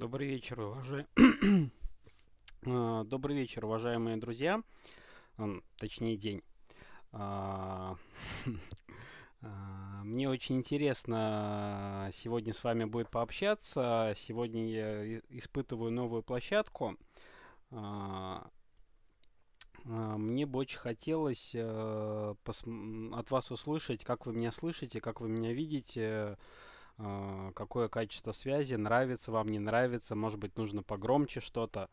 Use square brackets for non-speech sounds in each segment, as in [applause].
Добрый вечер, уважаемые. [clears throat] А, добрый вечер, уважаемые друзья. Точнее, день. А, [laughs] а, мне очень интересно сегодня с вами будет пообщаться. Сегодня я испытываю новую площадку. Мне бы очень хотелось э, от вас услышать, как вы меня слышите, как вы меня видите а, какое качество связи, нравится вам, не нравится, может быть, нужно погромче что-то.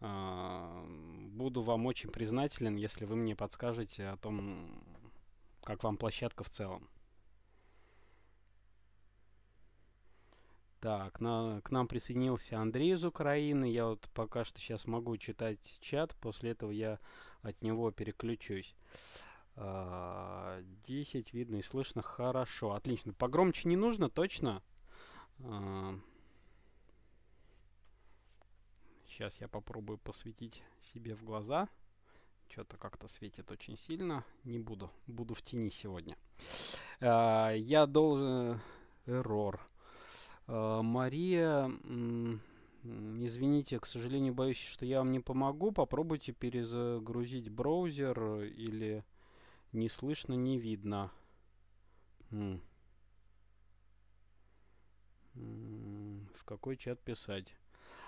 А, буду вам очень признателен, если вы мне подскажете о том, как вам площадка в целом. Так, на, к нам присоединился Андрей из Украины. Я вот пока что сейчас могу читать чат, после этого я от него переключусь. 10 а, видно и слышно хорошо. Отлично. Погромче не нужно, точно. Сейчас а, я попробую посветить себе в глаза. Что-то как-то светит очень сильно. Не буду. Буду в тени сегодня. А, я должен... Эррор. Мария... Извините, к сожалению, боюсь, что я вам не помогу. Попробуйте перезагрузить браузер или не слышно, не видно. М в какой чат писать?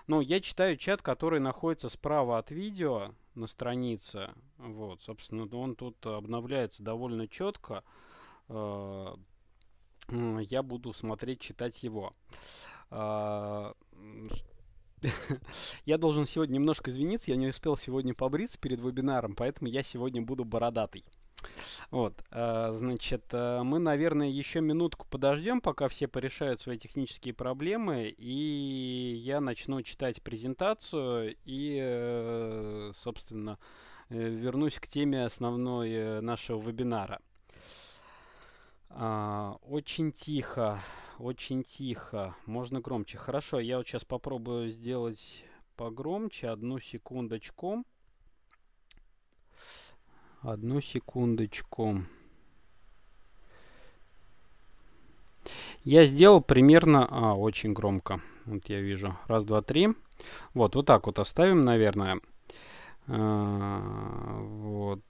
Ну, я читаю чат, который находится справа от видео на странице. Вот, собственно, он тут обновляется довольно четко. Э, я буду смотреть, читать его. А, [laughs] я должен сегодня немножко извиниться, я не успел сегодня побриться перед вебинаром, поэтому я сегодня буду бородатый. Вот, э, значит, э, мы, наверное, еще минутку подождем, пока все порешают свои технические проблемы, и я начну читать презентацию и, э, собственно, вернусь к теме основной нашего вебинара. А, очень тихо, очень тихо. Можно громче. Хорошо, я вот сейчас попробую сделать погромче. Одну секундочку. Одну секундочку. Я сделал примерно... А, очень громко. Вот я вижу. Раз, два, три. Вот, вот так вот оставим, наверное. А, вот.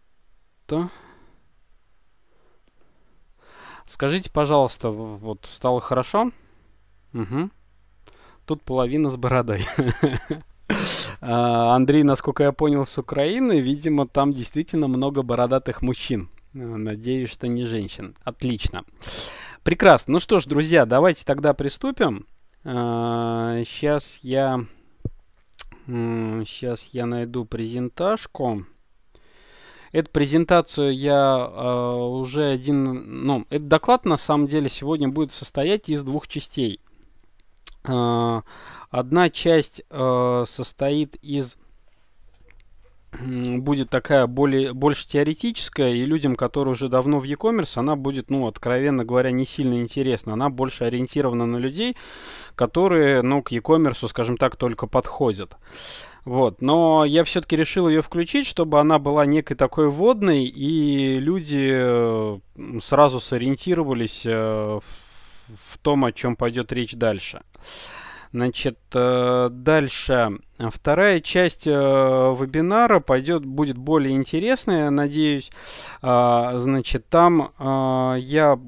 Скажите, пожалуйста, вот стало хорошо? Угу. Тут половина с бородой. [laughs] А, Андрей, насколько я понял, с Украины. Видимо, там действительно много бородатых мужчин. А, надеюсь, что не женщин. Отлично. Прекрасно. Ну что ж, друзья, давайте тогда приступим. Сейчас а, я... Сейчас я найду презентажку. Эту презентацию я э, уже один, ну, этот доклад на самом деле сегодня будет состоять из двух частей. Э, одна часть э, состоит из будет такая более, больше теоретическая, и людям, которые уже давно в e-commerce, она будет, ну, откровенно говоря, не сильно интересна. Она больше ориентирована на людей, которые, ну, к e-commerce, скажем так, только подходят. Вот. Но я все-таки решил ее включить, чтобы она была некой такой водной, и люди э, сразу сориентировались в в том, о чем пойдет речь дальше. Значит, э, дальше. Вторая часть э, вебинара пойдет, будет более интересная, надеюсь. А, значит, там э, я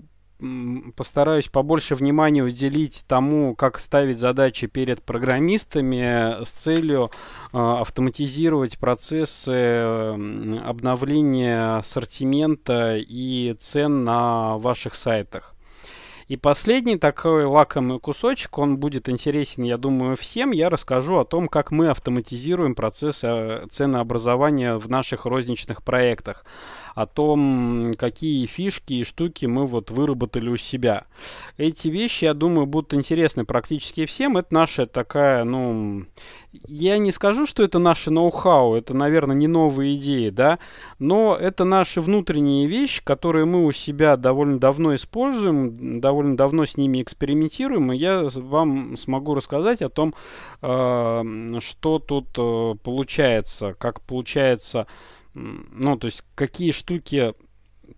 постараюсь побольше внимания уделить тому, как ставить задачи перед программистами с целью автоматизировать процессы обновления ассортимента и цен на ваших сайтах. И последний такой лакомый кусочек, он будет интересен, я думаю, всем. Я расскажу о том, как мы автоматизируем процесс э, ценообразования в наших розничных проектах о том, какие фишки и штуки мы вот выработали у себя. Эти вещи, я думаю, будут интересны практически всем. Это наша такая, ну, я не скажу, что это наше ноу-хау, это, наверное, не новые идеи, да, но это наши внутренние вещи, которые мы у себя довольно давно используем, довольно давно с ними экспериментируем, и я вам смогу рассказать о том, э, что тут э, получается, как получается ну, то есть какие штуки,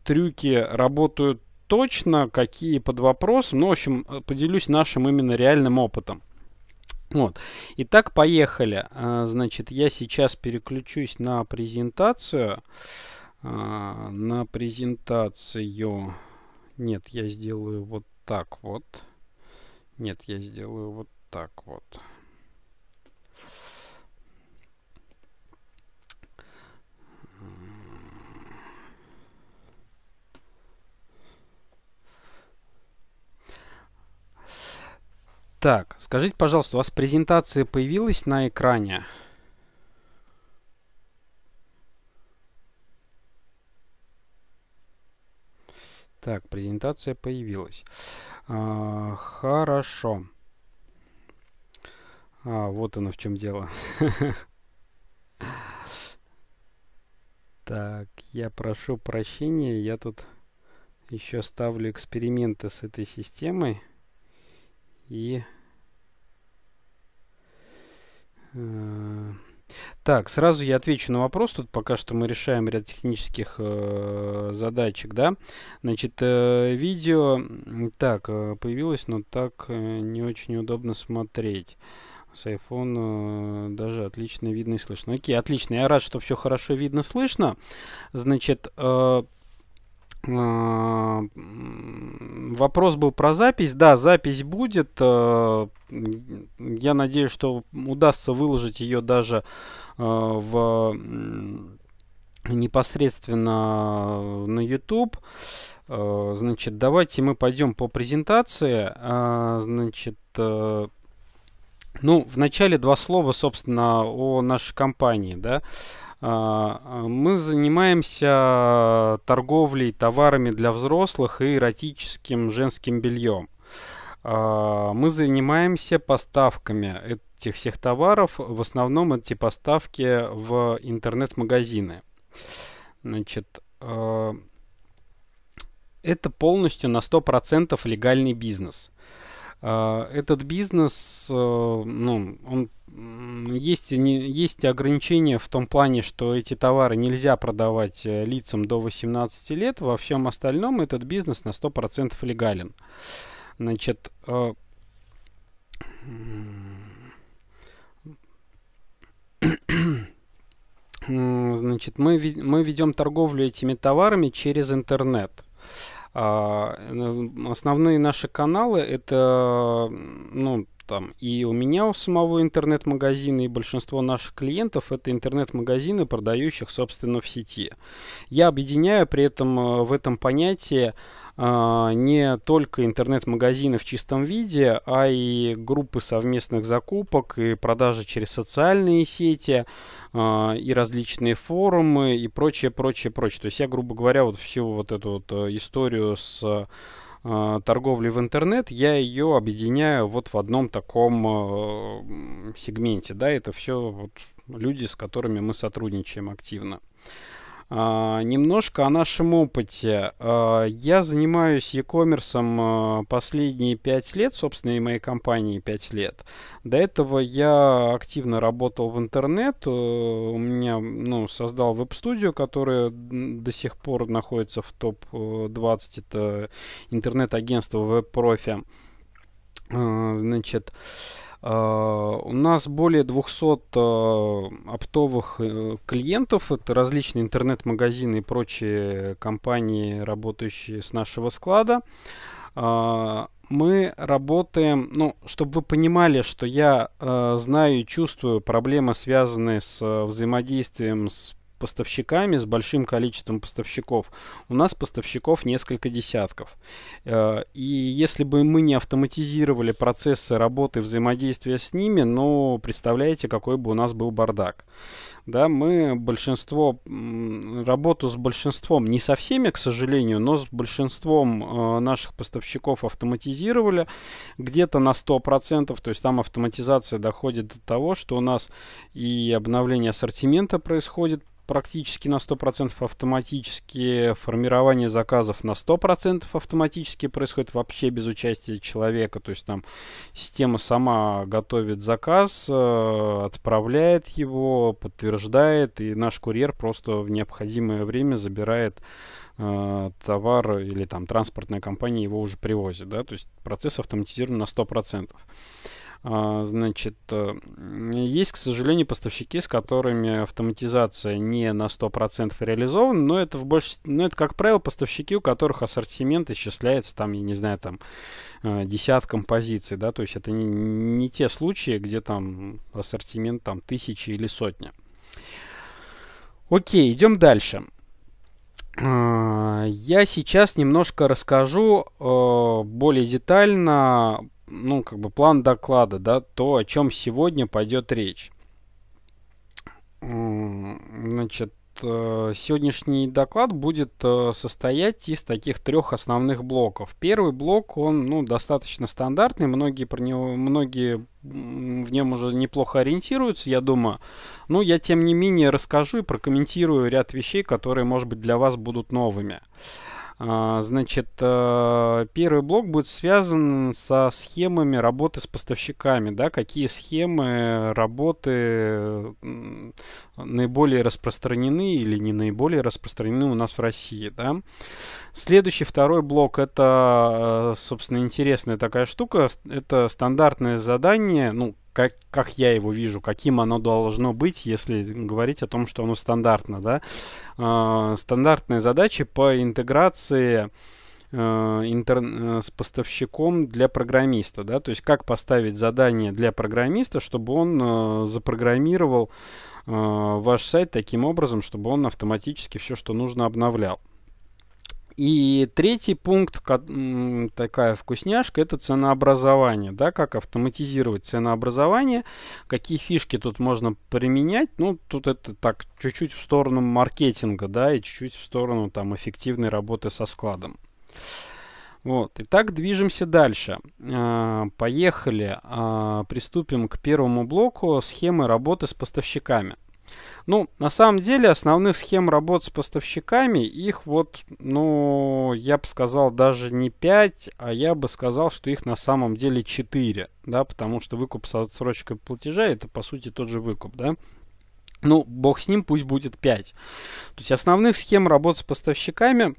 трюки работают точно, какие под вопросом. Ну, в общем, э, поделюсь нашим именно реальным опытом. Вот. Итак, поехали. А, значит, я сейчас переключусь на презентацию. А, на презентацию. Нет, я сделаю вот так вот. Нет, я сделаю вот так вот. Так, скажите, пожалуйста, у вас презентация появилась на экране? Так, презентация появилась. А, хорошо. А, вот оно в чем дело. [laughs] Так, я прошу прощения, я тут еще ставлю эксперименты с этой системой и... Э, так, сразу я отвечу на вопрос. Тут пока что мы решаем ряд технических э, задачек, да. Значит, э, видео так э, появилось, но так э, не очень удобно смотреть. С iPhone э, даже отлично видно и слышно. Окей, отлично. Я рад, что все хорошо видно, слышно. Значит, э, Э, вопрос был про запись. Да, запись будет. Э, я надеюсь, что удастся выложить ее даже э, в непосредственно на YouTube. Значит, давайте мы пойдем по презентации. Значит, ну, вначале два слова, собственно, о нашей компании, да. А, а, мы занимаемся торговлей товарами для взрослых и эротическим женским бельем. А, мы занимаемся поставками этих всех товаров. В основном эти поставки в интернет-магазины. Значит, это полностью на 100% легальный бизнес. Этот бизнес, э, ну, он есть, не, есть ограничения в том плане, что эти товары нельзя продавать э, лицам до 18 лет. Во всем остальном этот бизнес на 100% легален. Значит, э, значит, мы, мы ведем торговлю этими товарами через интернет. А, э, основные наши каналы это ну, там и у меня у самого интернет-магазина, и большинство наших клиентов это интернет-магазины, продающих, собственно, в сети. Я объединяю при этом э, в этом понятии а, не только интернет-магазины в чистом виде, а и группы совместных закупок и продажи через социальные сети а, и различные форумы и прочее, прочее, прочее. То есть я, грубо говоря, вот всю вот эту вот э, историю с Э, торговли в интернет, я ее объединяю вот в одном таком э, сегменте. Да, это все вот люди, с которыми мы сотрудничаем активно. А, немножко о нашем опыте. А, я занимаюсь e-commerce а, последние 5 лет, собственно, и моей компании 5 лет. До этого я активно работал в интернет. Э, у меня, ну, создал веб-студию, которая до сих пор находится в топ-20. Э, Это интернет-агентство веб-профи. Э, значит, Э, у нас более 200 э, оптовых э, клиентов. Это различные интернет-магазины и прочие компании, работающие с нашего склада. Мы работаем, ну, чтобы вы понимали, что я знаю и чувствую проблемы, связанные с взаимодействием с поставщиками, с большим количеством поставщиков. У нас поставщиков несколько десятков. Э, и если бы мы не автоматизировали процессы работы, взаимодействия с ними, ну, представляете, какой бы у нас был бардак. Да, мы большинство, работу с большинством, не со всеми, к сожалению, но с большинством э, наших поставщиков автоматизировали где-то на 100%, то есть там автоматизация доходит до того, что у нас и обновление ассортимента происходит практически на 100% автоматически, формирование заказов на 100% автоматически происходит вообще без участия человека, то есть там система сама готовит заказ, э, отправляет его, подтверждает, и наш курьер просто в необходимое время забирает э, товар или там транспортная компания его уже привозит, да, то есть процесс автоматизирован на 100%. А, значит, э, есть, к сожалению, поставщики, с которыми автоматизация не на 100% реализована, но это, в больш... но это, как правило, поставщики, у которых ассортимент исчисляется, там, я не знаю, там, э, десятком позиций, да, то есть это не, не те случаи, где там ассортимент там тысячи или сотня. Окей, идем дальше. А, я сейчас немножко расскажу э, более детально ну, как бы план доклада, да, то, о чем сегодня пойдет речь. Значит, э, сегодняшний доклад будет э, состоять из таких трех основных блоков. Первый блок, он ну, достаточно стандартный, многие, про него, многие в нем уже неплохо ориентируются, я думаю. Но я, тем не менее, расскажу и прокомментирую ряд вещей, которые, может быть, для вас будут новыми. А, значит, э, первый блок будет связан со схемами работы с поставщиками, да, какие схемы работы наиболее распространены или не наиболее распространены у нас в России, да. Следующий, второй блок, это, э, собственно, интересная такая штука, это стандартное задание, ну, как, как я его вижу, каким оно должно быть, если говорить о том, что оно стандартно, да. Э, стандартные задачи по интеграции э, э, с поставщиком для программиста, да, то есть как поставить задание для программиста, чтобы он э, запрограммировал э, ваш сайт таким образом, чтобы он автоматически все, что нужно, обновлял. И третий пункт, такая вкусняшка, это ценообразование. Да, как автоматизировать ценообразование, какие фишки тут можно применять. Ну, тут это так, чуть-чуть в сторону маркетинга, да, и чуть-чуть в сторону там эффективной работы со складом. Вот. Итак, движемся дальше. А, поехали. А, приступим к первому блоку схемы работы с поставщиками. Ну, на самом деле, основных схем работ с поставщиками, их вот, ну, я бы сказал, даже не 5, а я бы сказал, что их на самом деле 4, да, потому что выкуп с отсрочкой платежа, это, по сути, тот же выкуп, да. Ну, бог с ним, пусть будет 5. То есть основных схем работ с поставщиками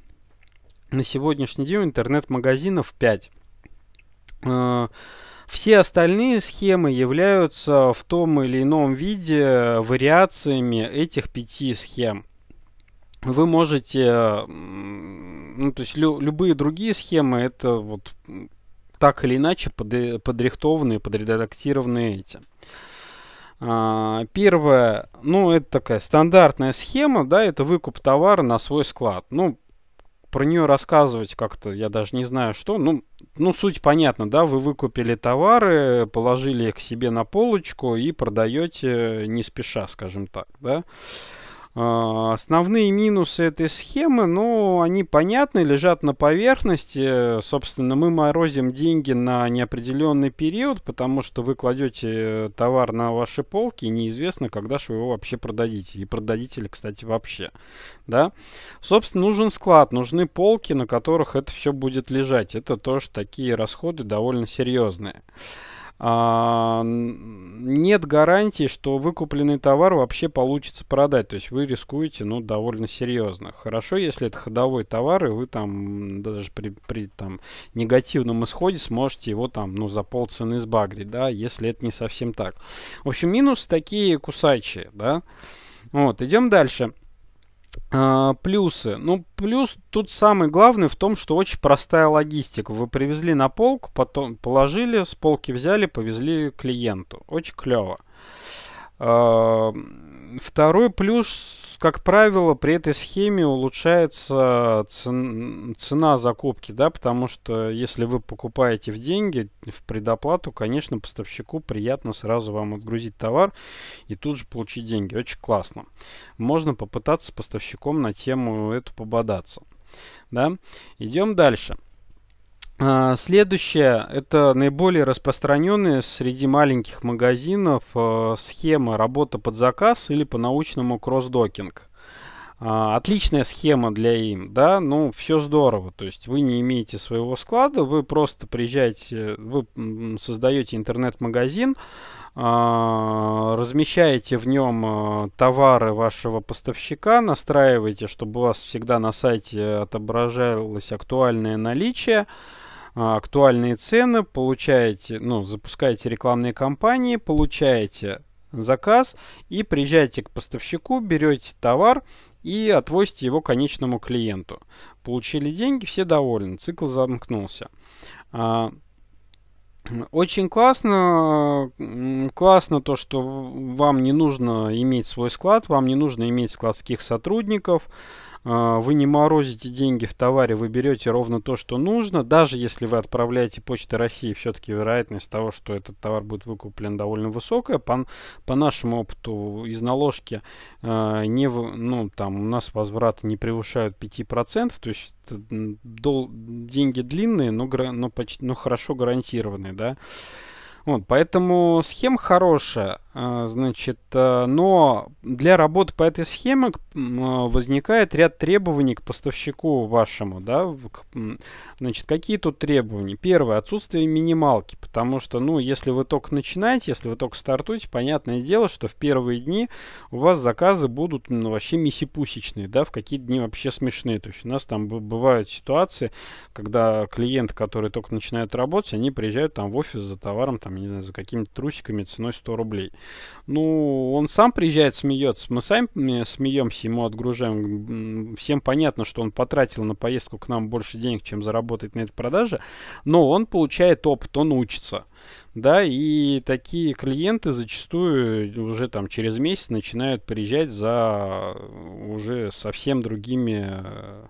на сегодняшний день у интернет-магазинов 5. Все остальные схемы являются в том или ином виде вариациями этих пяти схем вы можете, ну, то есть лю, любые другие схемы, это вот так или иначе под, подрихтованные, подредактированные эти. А, первое, ну, это такая стандартная схема, да, это выкуп товара на свой склад. Ну, про нее рассказывать как-то, я даже не знаю что. Ну, ну, суть понятна, да, вы выкупили товары, положили их к себе на полочку и продаете э, не спеша, скажем так, да. А, основные минусы этой схемы, ну, они понятны, лежат на поверхности. Собственно, мы морозим деньги на неопределенный период, потому что вы кладете э, товар на ваши полки, и неизвестно, когда же вы его вообще продадите. И продадите ли, кстати, вообще. Да? Собственно, нужен склад, нужны полки, на которых это все будет лежать. Это тоже такие расходы довольно серьезные. А, нет гарантии, что выкупленный товар вообще получится продать. То есть вы рискуете, ну, довольно серьезно. Хорошо, если это ходовой товар, и вы там даже при, при там, негативном исходе сможете его там, ну, за полцены сбагрить, да, если это не совсем так. В общем, минус такие кусачие, да. Вот, идем дальше. А, плюсы. Ну, плюс тут самый главный в том, что очень простая логистика. Вы привезли на полку, потом положили, с полки взяли, повезли клиенту. Очень клево. А, Второй плюс, как правило, при этой схеме улучшается цен, цена закупки, да, потому что если вы покупаете в деньги, в предоплату, конечно, поставщику приятно сразу вам отгрузить товар и тут же получить деньги. Очень классно. Можно попытаться с поставщиком на тему эту пободаться. Да? Идем дальше. А, следующее – это наиболее распространенная среди маленьких магазинов э, схема работы под заказ или по-научному кросс-докинг. А, отличная схема для им, да, ну все здорово, то есть вы не имеете своего склада, вы просто приезжаете, вы создаете интернет-магазин, а, размещаете в нем э, товары вашего поставщика, настраиваете, чтобы у вас всегда на сайте отображалось актуальное наличие, а, актуальные цены, получаете, ну, запускаете рекламные кампании, получаете заказ и приезжаете к поставщику, берете товар и отвозите его конечному клиенту. Получили деньги, все довольны, цикл замкнулся. А, очень классно, классно то, что вам не нужно иметь свой склад, вам не нужно иметь складских сотрудников, а, вы не морозите деньги в товаре, вы берете ровно то, что нужно, даже если вы отправляете Почтой России, все-таки вероятность того, что этот товар будет выкуплен довольно высокая. По, по нашему опыту из наложки а, не, ну, там, у нас возврат не превышают 5%, то есть дол, деньги длинные, но, но, почти, но хорошо гарантированные, да. Вот, поэтому схема хорошая. А, значит, а, но для работы по этой схеме а, возникает ряд требований к поставщику вашему, да. Значит, какие тут требования? Первое, отсутствие минималки, потому что, ну, если вы только начинаете, если вы только стартуете, понятное дело, что в первые дни у вас заказы будут ну, вообще миссипусечные, да, в какие дни вообще смешные. То есть у нас там бывают ситуации, когда клиенты, которые только начинают работать, они приезжают там в офис за товаром, там, не знаю, за какими-то трусиками ценой 100 рублей. Ну, он сам приезжает, смеется. Мы сами э, смеемся, ему отгружаем. Всем понятно, что он потратил на поездку к нам больше денег, чем заработать на этой продаже. Но он получает опыт, он учится. Да, и такие клиенты зачастую уже там через месяц начинают приезжать за э, уже совсем другими э,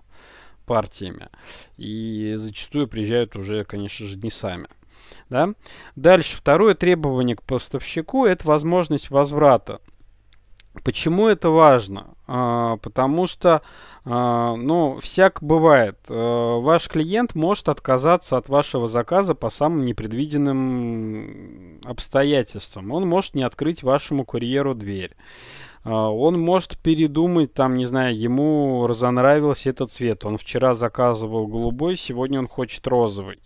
партиями. И зачастую приезжают уже, конечно же, не сами. Да? Дальше, второе требование к поставщику – это возможность возврата. Почему это важно? А, потому что, а, ну, всяк бывает. А, ваш клиент может отказаться от вашего заказа по самым непредвиденным обстоятельствам. Он может не открыть вашему курьеру дверь. А, он может передумать, там, не знаю, ему разонравился этот цвет. Он вчера заказывал голубой, сегодня он хочет розовый.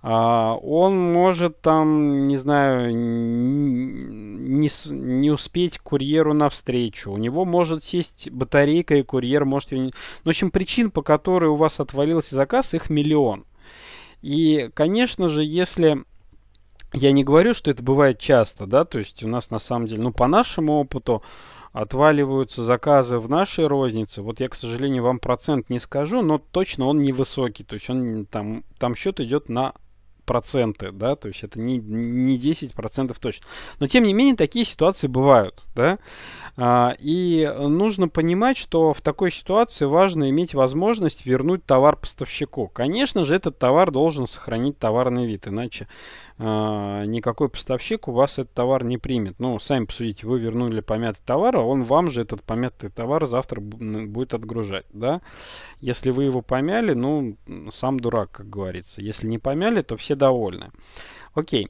А, он может там, не знаю, не, не успеть курьеру навстречу. У него может сесть батарейка, и курьер может... Ну, в общем, причин, по которой у вас отвалился заказ, их миллион. И, конечно же, если я не говорю, что это бывает часто, да, то есть у нас на самом деле, ну, по нашему опыту, отваливаются заказы в нашей рознице. Вот я, к сожалению, вам процент не скажу, но точно он невысокий. То есть он там, там счет идет на проценты, да, то есть это не, не 10% точно. Но тем не менее такие ситуации бывают да? А, и нужно понимать, что в такой ситуации важно иметь возможность вернуть товар поставщику. Конечно же, этот товар должен сохранить товарный вид, иначе а, никакой поставщик у вас этот товар не примет. Ну, сами посудите, вы вернули помятый товар, а он вам же этот помятый товар завтра будет отгружать, да? Если вы его помяли, ну, сам дурак, как говорится. Если не помяли, то все довольны. Окей.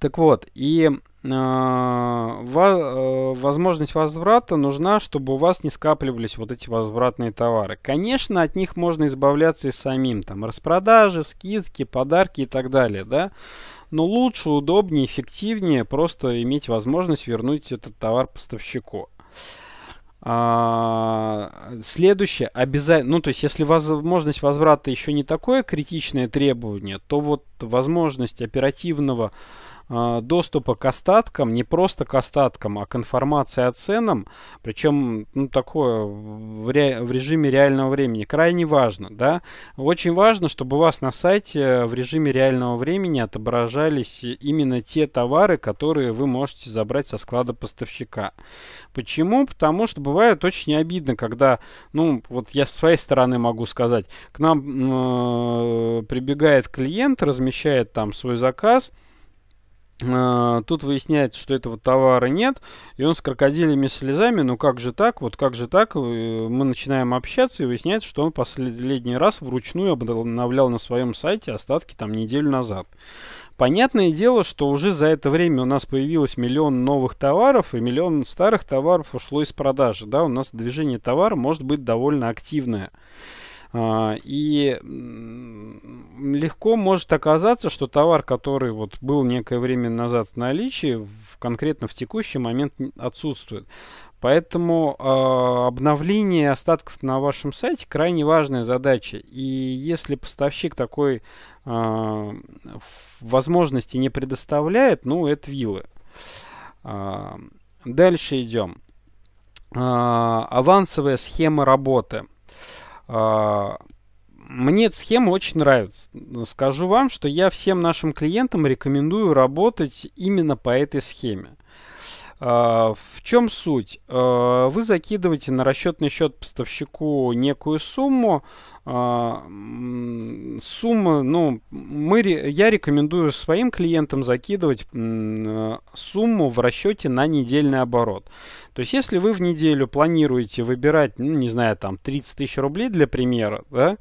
Так вот, и а, э, возможность возврата нужна, чтобы у вас не скапливались вот эти возвратные товары. Конечно, от них можно избавляться и самим, там распродажи, скидки, подарки и так далее, да. Но лучше, удобнее, эффективнее просто иметь возможность вернуть этот товар поставщику. А, следующее обязательно, ну то есть если возможность возврата еще не такое критичное требование, то вот возможность оперативного Э, доступа к остаткам, не просто к остаткам, а к информации о ценам, причем ну, такое в, ре, в режиме реального времени, крайне важно. Да? Очень важно, чтобы у вас на сайте в режиме реального времени отображались именно те товары, которые вы можете забрать со склада поставщика. Почему? Потому что бывает очень обидно, когда, ну, вот я с своей стороны могу сказать, к нам э, прибегает клиент, размещает там свой заказ, а, тут выясняется, что этого товара нет, и он с крокодилями слезами, ну как же так, вот как же так, мы начинаем общаться, и выясняется, что он последний раз вручную обновлял на своем сайте остатки там неделю назад. Понятное дело, что уже за это время у нас появилось миллион новых товаров, и миллион старых товаров ушло из продажи, да, у нас движение товара может быть довольно активное. А, и легко может оказаться, что товар, который вот был некое время назад в наличии, в, конкретно в текущий момент отсутствует. Поэтому э, обновление остатков на вашем сайте крайне важная задача. И если поставщик такой э, возможности не предоставляет, ну, это вилы. Э, дальше идем. Э, авансовая схема работы. А, мне эта схема очень нравится. Скажу вам, что я всем нашим клиентам рекомендую работать именно по этой схеме. А, в чем суть? А, вы закидываете на расчетный счет поставщику некую сумму. А, Сумма, ну, мы, я рекомендую своим клиентам закидывать сумму в расчете на недельный оборот. То есть, если вы в неделю планируете выбирать, ну, не знаю, там, 30 тысяч рублей для примера, да,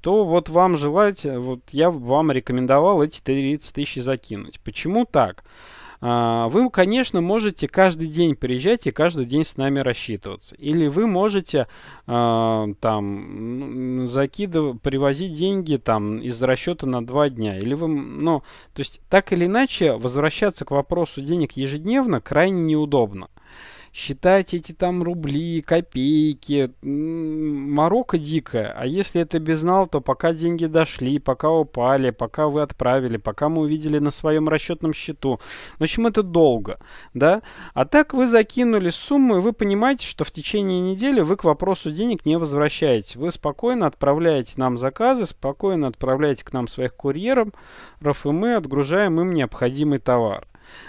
то вот вам желать, вот я вам рекомендовал эти 30 тысяч закинуть. Почему так? Почему так? А, вы, конечно, можете каждый день приезжать и каждый день с нами рассчитываться. Или вы можете а, там закидывать, привозить деньги там из расчета на два дня. Или вы, ну, то есть так или иначе возвращаться к вопросу денег ежедневно крайне неудобно считать эти там рубли, копейки. морока дикая. А если это безнал, то пока деньги дошли, пока упали, пока вы отправили, пока мы увидели на своем расчетном счету. В общем, это долго, да? А так вы закинули сумму, и вы понимаете, что в течение недели вы к вопросу денег не возвращаете. Вы спокойно отправляете нам заказы, спокойно отправляете к нам своих курьеров, и мы отгружаем им необходимый товар.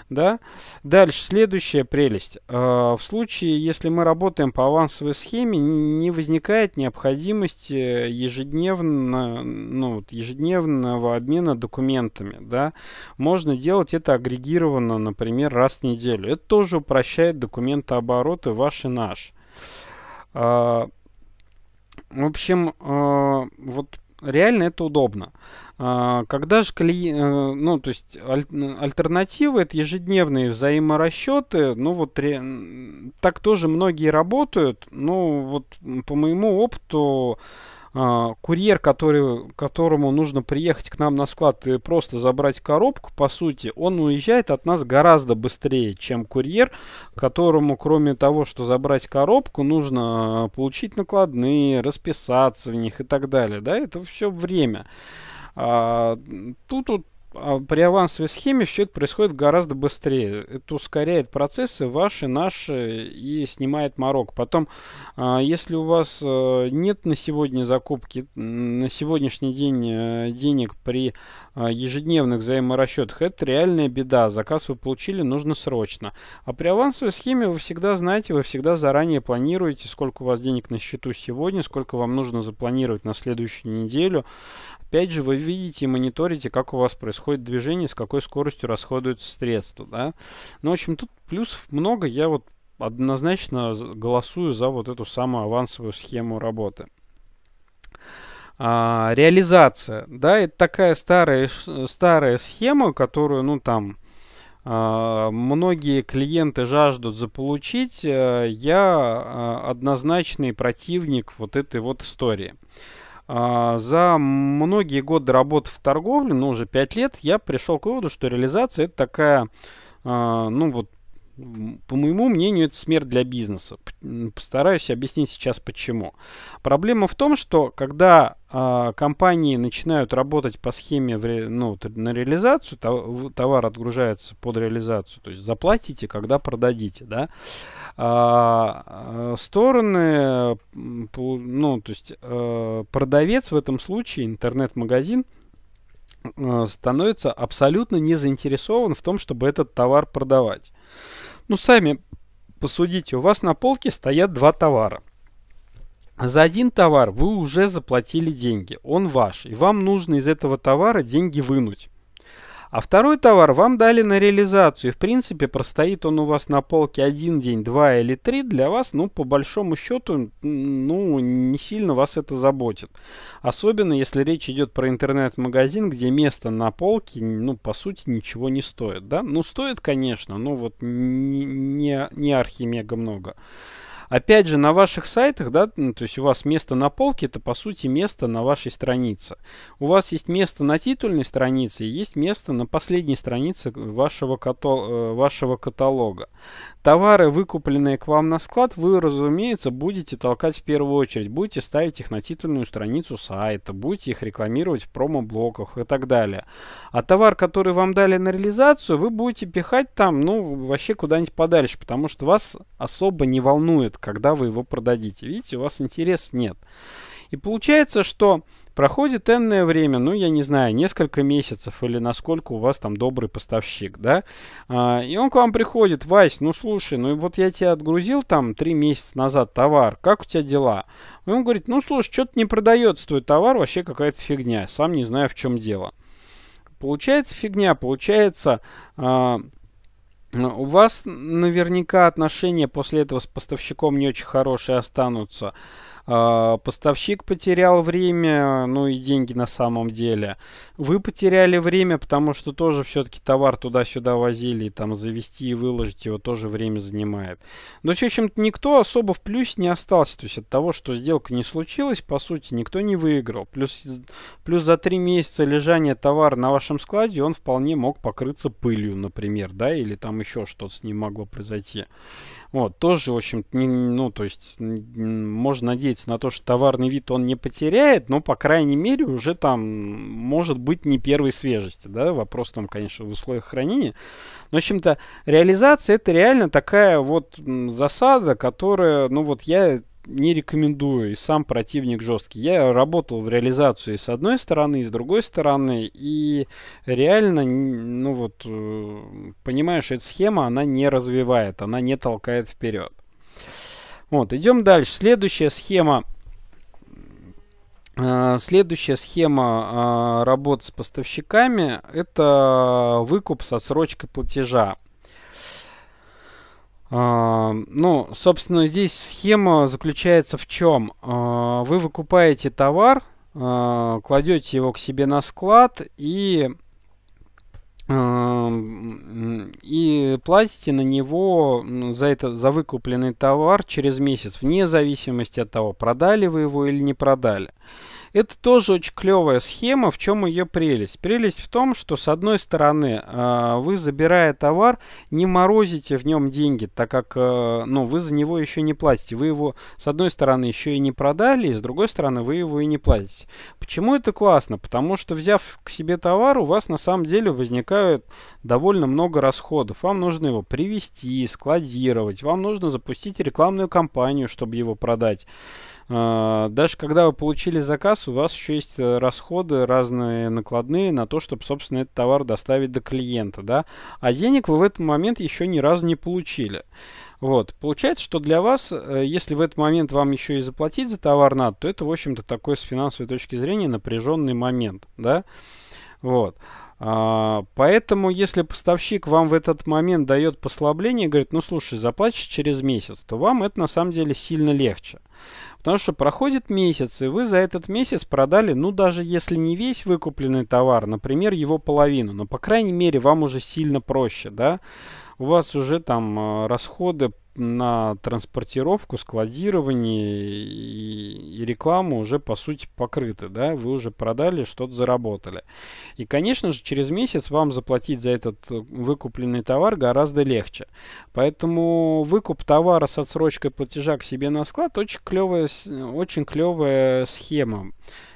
Да? Дальше, следующая прелесть. Э, в случае, если мы работаем по авансовой схеме, не возникает необходимости ежедневно, ну, ежедневного обмена документами. Да? Можно делать это агрегированно, например, раз в неделю. Это тоже упрощает документообороты ваш и наш. Э, в общем, э, вот реально это удобно. А, когда же клиент, э, ну, то есть аль... альтернативы это ежедневные взаиморасчеты, ну, вот ре... так тоже многие работают, Ну вот по моему опыту а, курьер, который, которому нужно приехать к нам на склад и просто забрать коробку, по сути, он уезжает от нас гораздо быстрее, чем курьер, которому, кроме того, что забрать коробку, нужно а, получить накладные, расписаться в них и так далее. Да, это все время. А, тут вот а при авансовой схеме все это происходит гораздо быстрее. Это ускоряет процессы ваши, наши и снимает морок. Потом, а, если у вас э, нет на сегодня закупки, на сегодняшний день э, денег при а, ежедневных взаиморасчетах, это реальная беда. Заказ вы получили, нужно срочно. А при авансовой схеме вы всегда знаете, вы всегда заранее планируете, сколько у вас денег на счету сегодня, сколько вам нужно запланировать на следующую неделю. Опять же, вы видите и мониторите, как у вас происходит движение, с какой скоростью расходуются средства. Да? Ну, в общем, тут плюсов много. Я вот однозначно голосую за вот эту самую авансовую схему работы. А, реализация. Да, это такая старая, старая схема, которую, ну, там, а, многие клиенты жаждут заполучить, э, я а, однозначный противник вот этой вот истории. А, за многие годы работы в торговле, ну уже 5 лет, я пришел к выводу, что реализация это такая, а, ну вот по моему мнению, это смерть для бизнеса. Постараюсь объяснить сейчас почему. Проблема в том, что когда э, компании начинают работать по схеме в ре, ну, на реализацию, товар отгружается под реализацию, то есть заплатите, когда продадите, да, э, стороны, ну, то есть э, продавец в этом случае, интернет-магазин, э, становится абсолютно не заинтересован в том, чтобы этот товар продавать. Ну, сами посудите, у вас на полке стоят два товара. За один товар вы уже заплатили деньги, он ваш, и вам нужно из этого товара деньги вынуть. А второй товар вам дали на реализацию. В принципе, простоит он у вас на полке один день, два или три. Для вас, ну, по большому счету, ну, не сильно вас это заботит. Особенно, если речь идет про интернет-магазин, где место на полке, ну, по сути, ничего не стоит, да? Ну, стоит, конечно, но вот не, не, не архимега много. Опять же, на ваших сайтах, да, ну, то есть у вас место на полке, это по сути место на вашей странице. У вас есть место на титульной странице, есть место на последней странице вашего, каталога, э, вашего каталога. Товары, выкупленные к вам на склад, вы, разумеется, будете толкать в первую очередь. Будете ставить их на титульную страницу сайта, будете их рекламировать в промо-блоках и так далее. А товар, который вам дали на реализацию, вы будете пихать там, ну, вообще куда-нибудь подальше, потому что вас особо не волнует, когда вы его продадите. Видите, у вас интерес нет. И получается, что Проходит энное время, ну, я не знаю, несколько месяцев или насколько у вас там добрый поставщик, да? А, и он к вам приходит, Вась, ну, слушай, ну, вот я тебе отгрузил там три месяца назад товар, как у тебя дела? И он говорит, ну, слушай, что-то не продается твой товар, вообще какая-то фигня, сам не знаю, в чем дело. Получается фигня, получается... А, у вас наверняка отношения после этого с поставщиком не очень хорошие останутся. А, поставщик потерял время, ну и деньги на самом деле. Вы потеряли время, потому что тоже все-таки товар туда-сюда возили, и там завести и выложить его тоже время занимает. Но, в общем-то, никто особо в плюсе не остался. То есть от того, что сделка не случилась, по сути, никто не выиграл. Плюс, плюс за три месяца лежания товара на вашем складе он вполне мог покрыться пылью, например, да, или там еще что-то с ним могло произойти. Вот, тоже, в общем, не, ну, то есть, можно надеяться на то, что товарный вид он не потеряет, но, по крайней мере, уже там может быть не первой свежести, да, вопрос там, конечно, в условиях хранения. Но, в общем-то, реализация это реально такая вот засада, которая, ну, вот я не рекомендую, и сам противник жесткий. Я работал в реализации с одной стороны, и с другой стороны, и реально, ну вот, э, понимаешь, эта схема, она не развивает, она не толкает вперед. Вот, идем дальше. Следующая схема э, Следующая схема э, работы с поставщиками – это выкуп со срочкой платежа. Ну, собственно, здесь схема заключается в чем? А, вы выкупаете товар, а, кладете его к себе на склад и и платите на него за это за выкупленный товар через месяц вне зависимости от того продали вы его или не продали. Это тоже очень клевая схема. В чем ее прелесть? Прелесть в том, что с одной стороны а, вы, забирая товар, не морозите в нем деньги, так как э, ну, вы за него еще не платите. Вы его, с одной стороны, еще и не продали, и с другой стороны, вы его и не платите. Почему это классно? Потому что, взяв к себе товар, у вас на самом деле возникает довольно много расходов. Вам нужно его привести, складировать, вам нужно запустить рекламную кампанию, чтобы его продать. А, даже когда вы получили заказ, у вас еще есть э, расходы разные накладные на то, чтобы, собственно, этот товар доставить до клиента, да? А денег вы в этот момент еще ни разу не получили. Вот. Получается, что для вас, э, если в этот момент вам еще и заплатить за товар надо, то это, в общем-то, такой с финансовой точки зрения напряженный момент, да? Вот. А, поэтому, если поставщик вам в этот момент дает послабление, говорит, ну слушай, заплатишь через месяц, то вам это на самом деле сильно легче. Потому что проходит месяц, и вы за этот месяц продали, ну даже если не весь выкупленный товар, например, его половину, но по крайней мере вам уже сильно проще, да, у вас уже там э, расходы на транспортировку, складирование и, и рекламу уже по сути покрыты, да, вы уже продали, что-то заработали. И, конечно же, через месяц вам заплатить за этот э, выкупленный товар гораздо легче. Поэтому выкуп товара с отсрочкой платежа к себе на склад очень клевая, очень клевая схема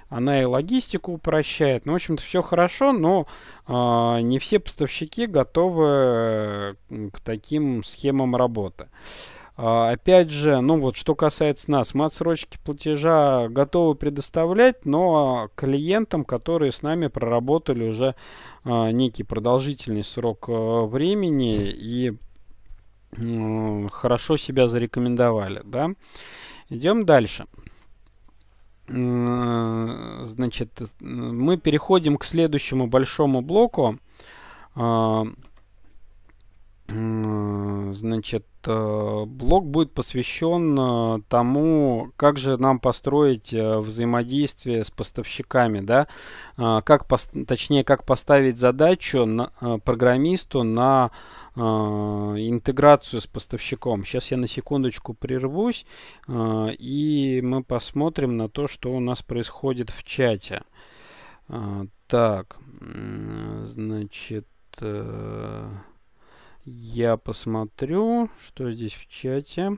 она и логистику упрощает. Ну, в общем-то, все хорошо, но э, не все поставщики готовы э, к таким схемам работы. А, опять же, ну вот что касается нас, мы отсрочки платежа готовы предоставлять, но клиентам, которые с нами проработали уже э, некий продолжительный срок э, времени и хорошо себя зарекомендовали, да. Идем дальше. Э, значит, э, мы переходим к следующему большому блоку. А, э, значит, Э, блог будет посвящен э, тому, как же нам построить э, взаимодействие с поставщиками, да, как, точнее, как поставить задачу программисту на интеграцию с поставщиком. Сейчас я на секундочку прервусь, и мы посмотрим на то, что у нас происходит в чате. Так, значит... Я посмотрю, что здесь в чате.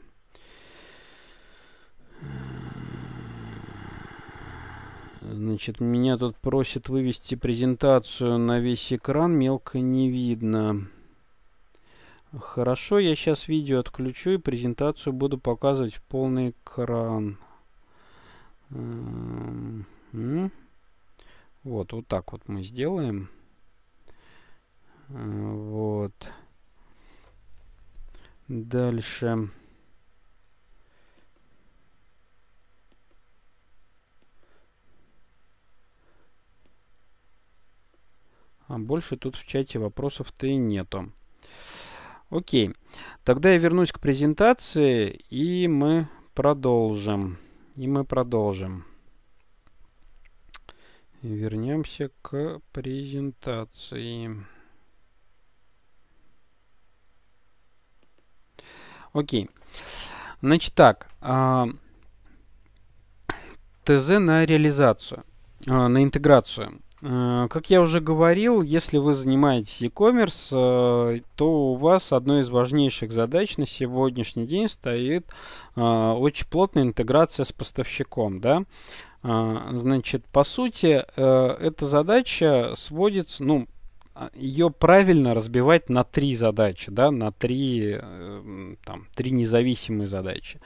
Значит, меня тут просит вывести презентацию на весь экран, мелко не видно. Хорошо, я сейчас видео отключу и презентацию буду показывать в полный экран. Эм, вот, вот так вот мы сделаем. Э, вот. Вот. Дальше. А больше тут в чате вопросов-то и нету. Окей. Тогда я вернусь к презентации, и мы продолжим. И мы продолжим. Вернемся к презентации. Окей. Значит так. А, ТЗ на реализацию, а, на интеграцию. А, как я уже говорил, если вы занимаетесь e-commerce, то у вас одной из важнейших задач на сегодняшний день стоит очень плотная интеграция с поставщиком. Да? Значит, по сути, э, эта задача сводится, ну, а, ее правильно разбивать на три задачи, да, на три, эм, там, три независимые задачи.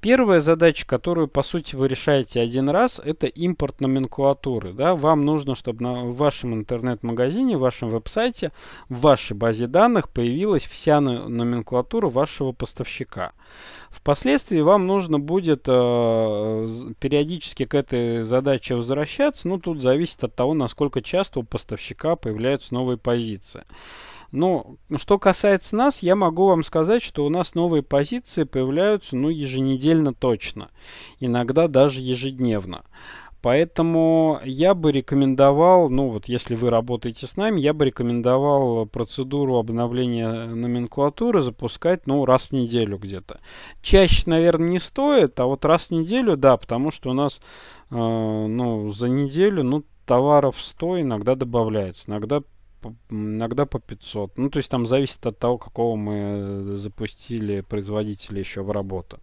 Первая задача, которую, по сути, вы решаете один раз, это импорт номенклатуры. Да? Вам нужно, чтобы на вашем интернет-магазине, в вашем веб-сайте, в вашей базе данных появилась вся номенклатура вашего поставщика. Впоследствии вам нужно будет э, периодически к этой задаче возвращаться. Ну, тут зависит от того, насколько часто у поставщика появляются новые позиции. Но ну, что касается нас, я могу вам сказать, что у нас новые позиции появляются ну, еженедельно точно, иногда даже ежедневно. Поэтому я бы рекомендовал, ну вот если вы работаете с нами, я бы рекомендовал процедуру обновления номенклатуры запускать, ну, раз в неделю где-то. Чаще, наверное, не стоит, а вот раз в неделю, да, потому что у нас, э, ну, за неделю, ну, товаров 100 иногда добавляется, иногда иногда по 500. Ну, то есть там зависит от того, какого мы э, запустили производителя еще в работу.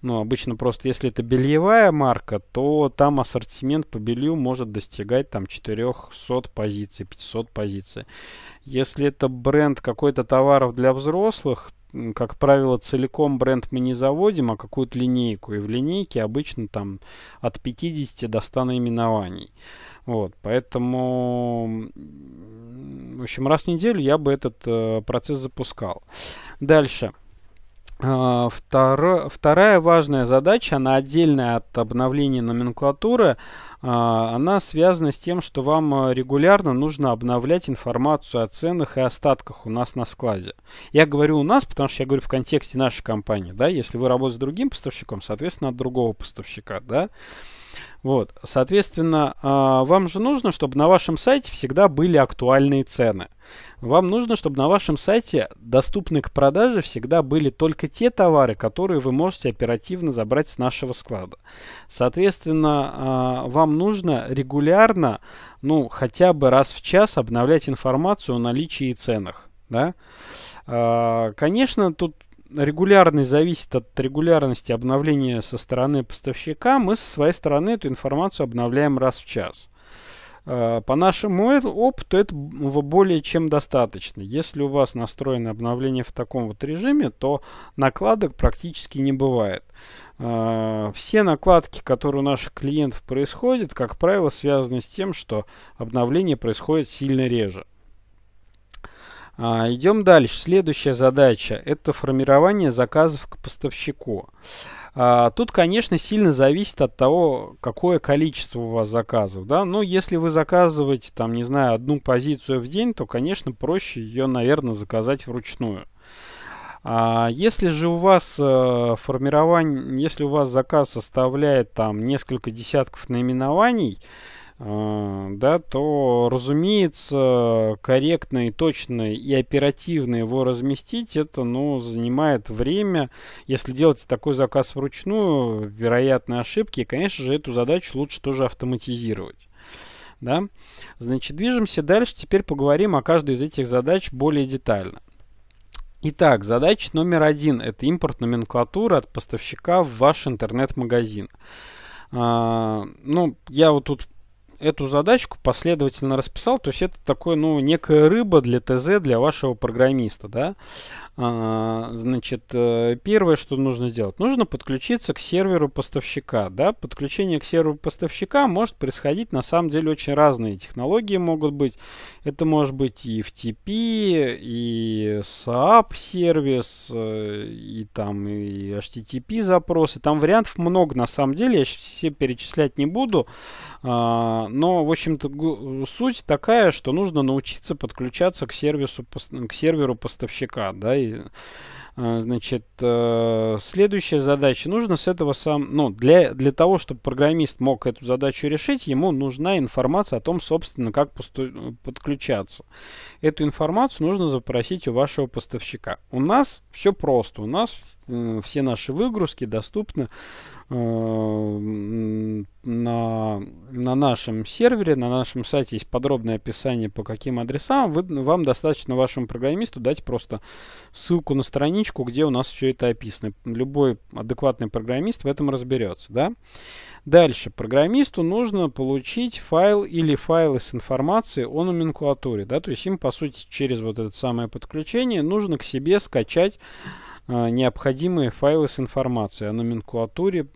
Ну, обычно просто, если это бельевая марка, то там ассортимент по белью может достигать там 400 позиций, 500 позиций. Если это бренд какой-то товаров для взрослых, как правило, целиком бренд мы не заводим, а какую-то линейку. И в линейке обычно там от 50 до 100 наименований. Вот, поэтому, в общем, раз в неделю я бы этот э, процесс запускал. Дальше. А, Второ, вторая важная задача, она отдельная от обновления номенклатуры, а, она связана с тем, что вам э, регулярно нужно обновлять информацию о ценах и остатках у нас на складе. Я говорю у нас, потому что я говорю в контексте нашей компании, да, если вы работаете с другим поставщиком, соответственно, от другого поставщика, да. Вот, соответственно, а, вам же нужно, чтобы на вашем сайте всегда были актуальные цены. Вам нужно, чтобы на вашем сайте доступны к продаже всегда были только те товары, которые вы можете оперативно забрать с нашего склада. Соответственно, а, вам нужно регулярно, ну, хотя бы раз в час обновлять информацию о наличии и ценах. Да? А, конечно, тут регулярность зависит от регулярности обновления со стороны поставщика. Мы со своей стороны эту информацию обновляем раз в час. Э, по нашему опыту это более чем достаточно. Если у вас настроено обновление в таком вот режиме, то накладок практически не бывает. Э, все накладки, которые у наших клиентов происходят, как правило, связаны с тем, что обновление происходит сильно реже. А, идем дальше. Следующая задача – это формирование заказов к поставщику. А, тут, конечно, сильно зависит от того, какое количество у вас заказов. Да? Но ну, если вы заказываете, там, не знаю, одну позицию в день, то, конечно, проще ее, наверное, заказать вручную. А, если же у вас э, формирование, если у вас заказ составляет там несколько десятков наименований, Э, да, то, разумеется, корректно и точно и оперативно его разместить, это, ну, занимает время. Если делать такой заказ вручную, вероятные ошибки, и, конечно же, эту задачу лучше тоже автоматизировать. Да? Значит, движемся дальше. Теперь поговорим о каждой из этих задач более детально. Итак, задача номер один – это импорт номенклатуры от поставщика в ваш интернет-магазин. А, ну, я вот тут эту задачку последовательно расписал, то есть это такой, ну, некая рыба для ТЗ, для вашего программиста, да. А, значит, э, первое, что нужно сделать, нужно подключиться к серверу поставщика. Да? Подключение к серверу поставщика может происходить на самом деле очень разные технологии могут быть. Это может быть и FTP, и SAP сервис, и там и HTTP запросы. Там вариантов много на самом деле, я все перечислять не буду. А, но, в общем-то, суть такая, что нужно научиться подключаться к сервису, к серверу поставщика, да, и Э, значит, э, следующая задача. Нужно с этого сам... Ну, для, для того, чтобы программист мог эту задачу решить, ему нужна информация о том, собственно, как посту... подключаться. Эту информацию нужно запросить у вашего поставщика. У нас все просто. У нас э, все наши выгрузки доступны Э, на, на нашем сервере, на нашем сайте есть подробное описание по каким адресам. Вы, вам достаточно вашему программисту дать просто ссылку на страничку, где у нас все это описано. Любой адекватный программист в этом разберется. Да? Дальше. Программисту нужно получить файл или файлы с информацией о номенклатуре. Да? То есть им, по сути, через вот это самое подключение нужно к себе скачать Э, необходимые файлы с информацией о номенклатуре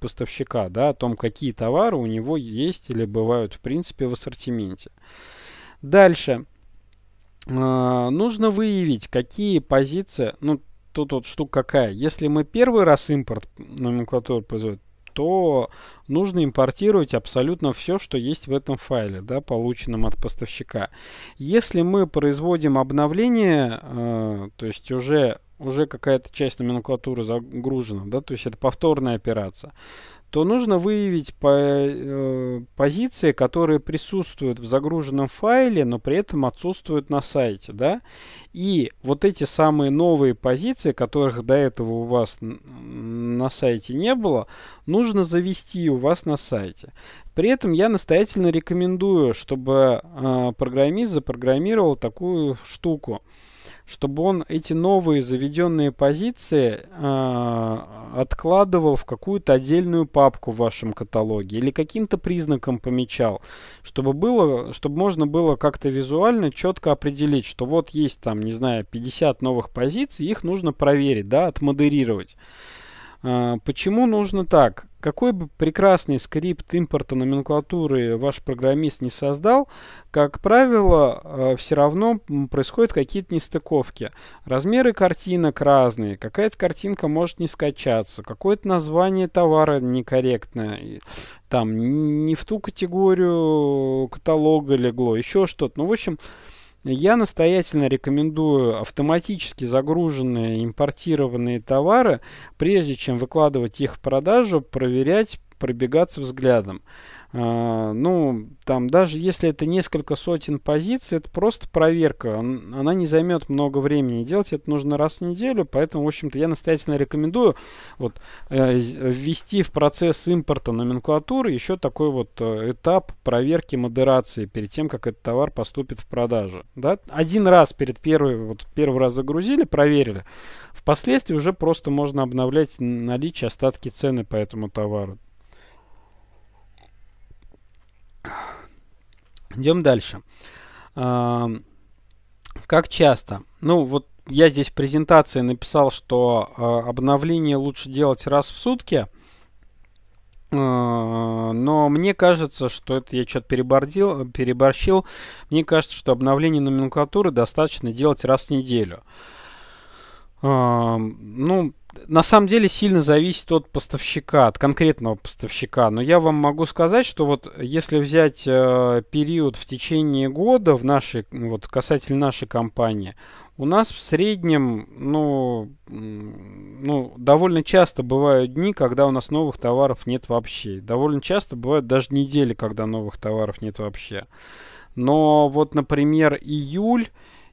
поставщика, да, о том, какие товары у него есть или бывают в принципе в ассортименте. Дальше. Э, нужно выявить, какие позиции, ну, тут вот штука какая. Если мы первый раз импорт номенклатуры производим, то нужно импортировать абсолютно все, что есть в этом файле, да, полученном от поставщика. Если мы производим обновление, э, то есть уже уже какая-то часть номенклатуры загружена, да, то есть это повторная операция, то нужно выявить по, э, позиции, которые присутствуют в загруженном файле, но при этом отсутствуют на сайте, да. И вот эти самые новые позиции, которых до этого у вас на сайте не было, нужно завести у вас на сайте. При этом я настоятельно рекомендую, чтобы э, программист запрограммировал такую штуку – чтобы он эти новые заведенные позиции э, откладывал в какую-то отдельную папку в вашем каталоге или каким-то признаком помечал, чтобы было, чтобы можно было как-то визуально четко определить, что вот есть там, не знаю, 50 новых позиций, их нужно проверить, да, отмодерировать. А, почему нужно так? Какой бы прекрасный скрипт импорта номенклатуры ваш программист не создал, как правило, а, все равно происходят какие-то нестыковки. Размеры картинок разные, какая-то картинка может не скачаться, какое-то название товара некорректное, там не в ту категорию каталога легло, еще что-то. Ну, в общем, я настоятельно рекомендую автоматически загруженные импортированные товары, прежде чем выкладывать их в продажу, проверять, пробегаться взглядом. А, ну, там даже если это несколько сотен позиций, это просто проверка. Она не займет много времени. Делать это нужно раз в неделю, поэтому, в общем-то, я настоятельно рекомендую вот, э, ввести в процесс импорта номенклатуры еще такой вот э, этап проверки модерации перед тем, как этот товар поступит в продажу. Да? Один раз перед первой, вот первый раз загрузили, проверили. Впоследствии уже просто можно обновлять наличие остатки цены по этому товару. Идем дальше. А, как часто? Ну, вот я здесь в презентации написал, что а, обновление лучше делать раз в сутки. А, но мне кажется, что это я что-то перебордил, переборщил. Мне кажется, что обновление номенклатуры достаточно делать раз в неделю. Ну, на самом деле сильно зависит от поставщика, от конкретного поставщика. Но я вам могу сказать, что вот если взять э, период в течение года в нашей, ну вот касательно нашей компании, у нас в среднем, ну, ну, довольно часто бывают дни, когда у нас новых товаров нет вообще. Довольно часто бывают даже недели, когда новых товаров нет вообще. Но вот, например, июль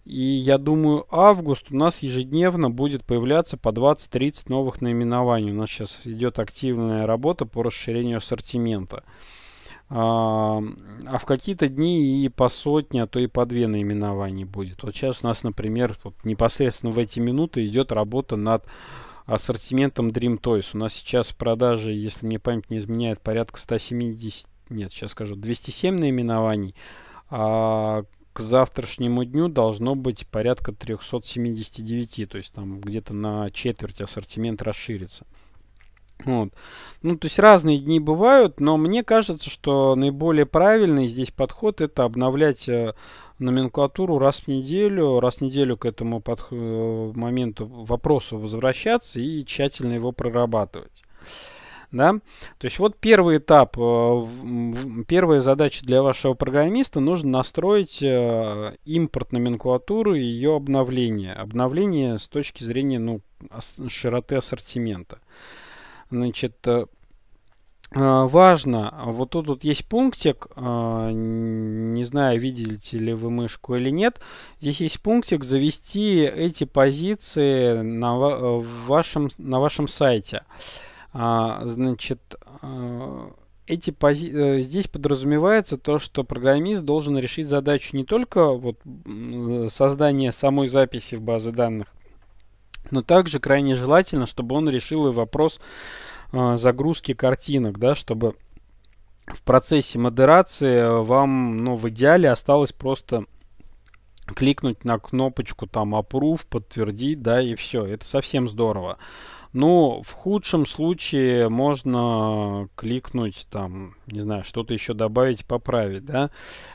и я думаю, август у нас ежедневно будет появляться по 20-30 новых наименований. У нас сейчас идет активная работа по расширению ассортимента. А, а в какие-то дни и по сотне, а то и по две наименований будет. Вот сейчас у нас, например, вот непосредственно в эти минуты идет работа над ассортиментом Dream Toys. У нас сейчас в продаже, если мне память не изменяет, порядка 170, нет, сейчас скажу, 207 наименований. А к завтрашнему дню должно быть порядка 379, то есть там где-то на четверть ассортимент расширится. Вот. Ну, то есть разные дни бывают, но мне кажется, что наиболее правильный здесь подход это обновлять э, номенклатуру раз в неделю, раз в неделю к этому подх- э, моменту вопросу возвращаться и тщательно его прорабатывать. Да? То есть вот первый этап, э, первая задача для вашего программиста, нужно настроить э, импорт номенклатуры и ее обновление. Обновление с точки зрения ну, широты ассортимента. Значит, э, важно, вот тут вот есть пунктик, не знаю, видите ли вы мышку или нет, здесь есть пунктик «Завести эти позиции на, вашем, на вашем сайте». А, значит, а, эти пози... Э, здесь подразумевается то, что программист должен решить задачу не только вот, э, создания самой записи в базы данных, но также крайне желательно, чтобы он решил и вопрос э, загрузки картинок, да, чтобы в процессе модерации э, вам, ну, в идеале осталось просто кликнуть на кнопочку там approve, подтвердить, да, и все. Это совсем здорово. Ну, в худшем случае можно кликнуть там, не знаю, что-то еще добавить, поправить, да.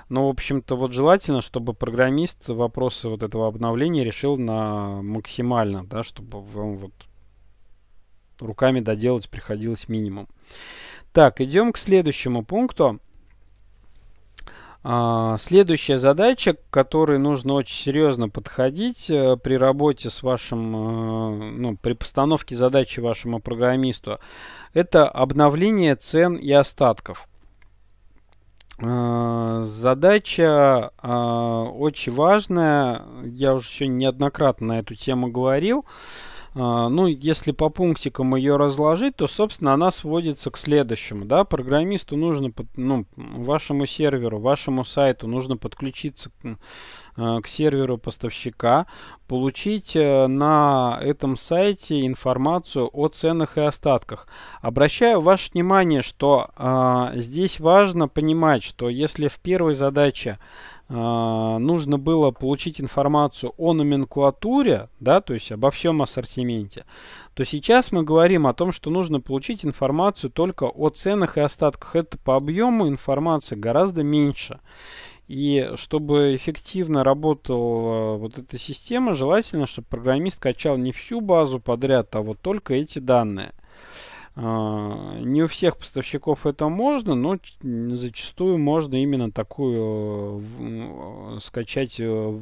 Но, в общем-то, вот желательно, чтобы программист вопросы вот этого обновления решил на максимально, да, чтобы вам вот руками доделать приходилось минимум. Так, идем к следующему пункту. А, следующая задача, к которой нужно очень серьезно подходить э, при работе с вашим, э, ну, при постановке задачи вашему программисту, это обновление цен и остатков. Э, задача очень важная, я уже сегодня неоднократно на эту тему говорил. А, ну, если по пунктикам ее разложить, то, собственно, она сводится к следующему. Да? Программисту нужно, ну, вашему серверу, вашему сайту нужно подключиться к, а, к серверу поставщика, получить э, на этом сайте информацию о ценах и остатках. Обращаю ваше внимание, что э, здесь важно понимать, что если в первой задаче а, нужно было получить информацию о номенклатуре, да, то есть обо всем ассортименте, то сейчас мы говорим о том, что нужно получить информацию только о ценах и остатках. Это по объему информации гораздо меньше. И чтобы эффективно работала вот эта система, желательно, чтобы программист качал не всю базу подряд, а вот только эти данные. А, не у всех поставщиков это можно, но зачастую можно именно такую скачать э,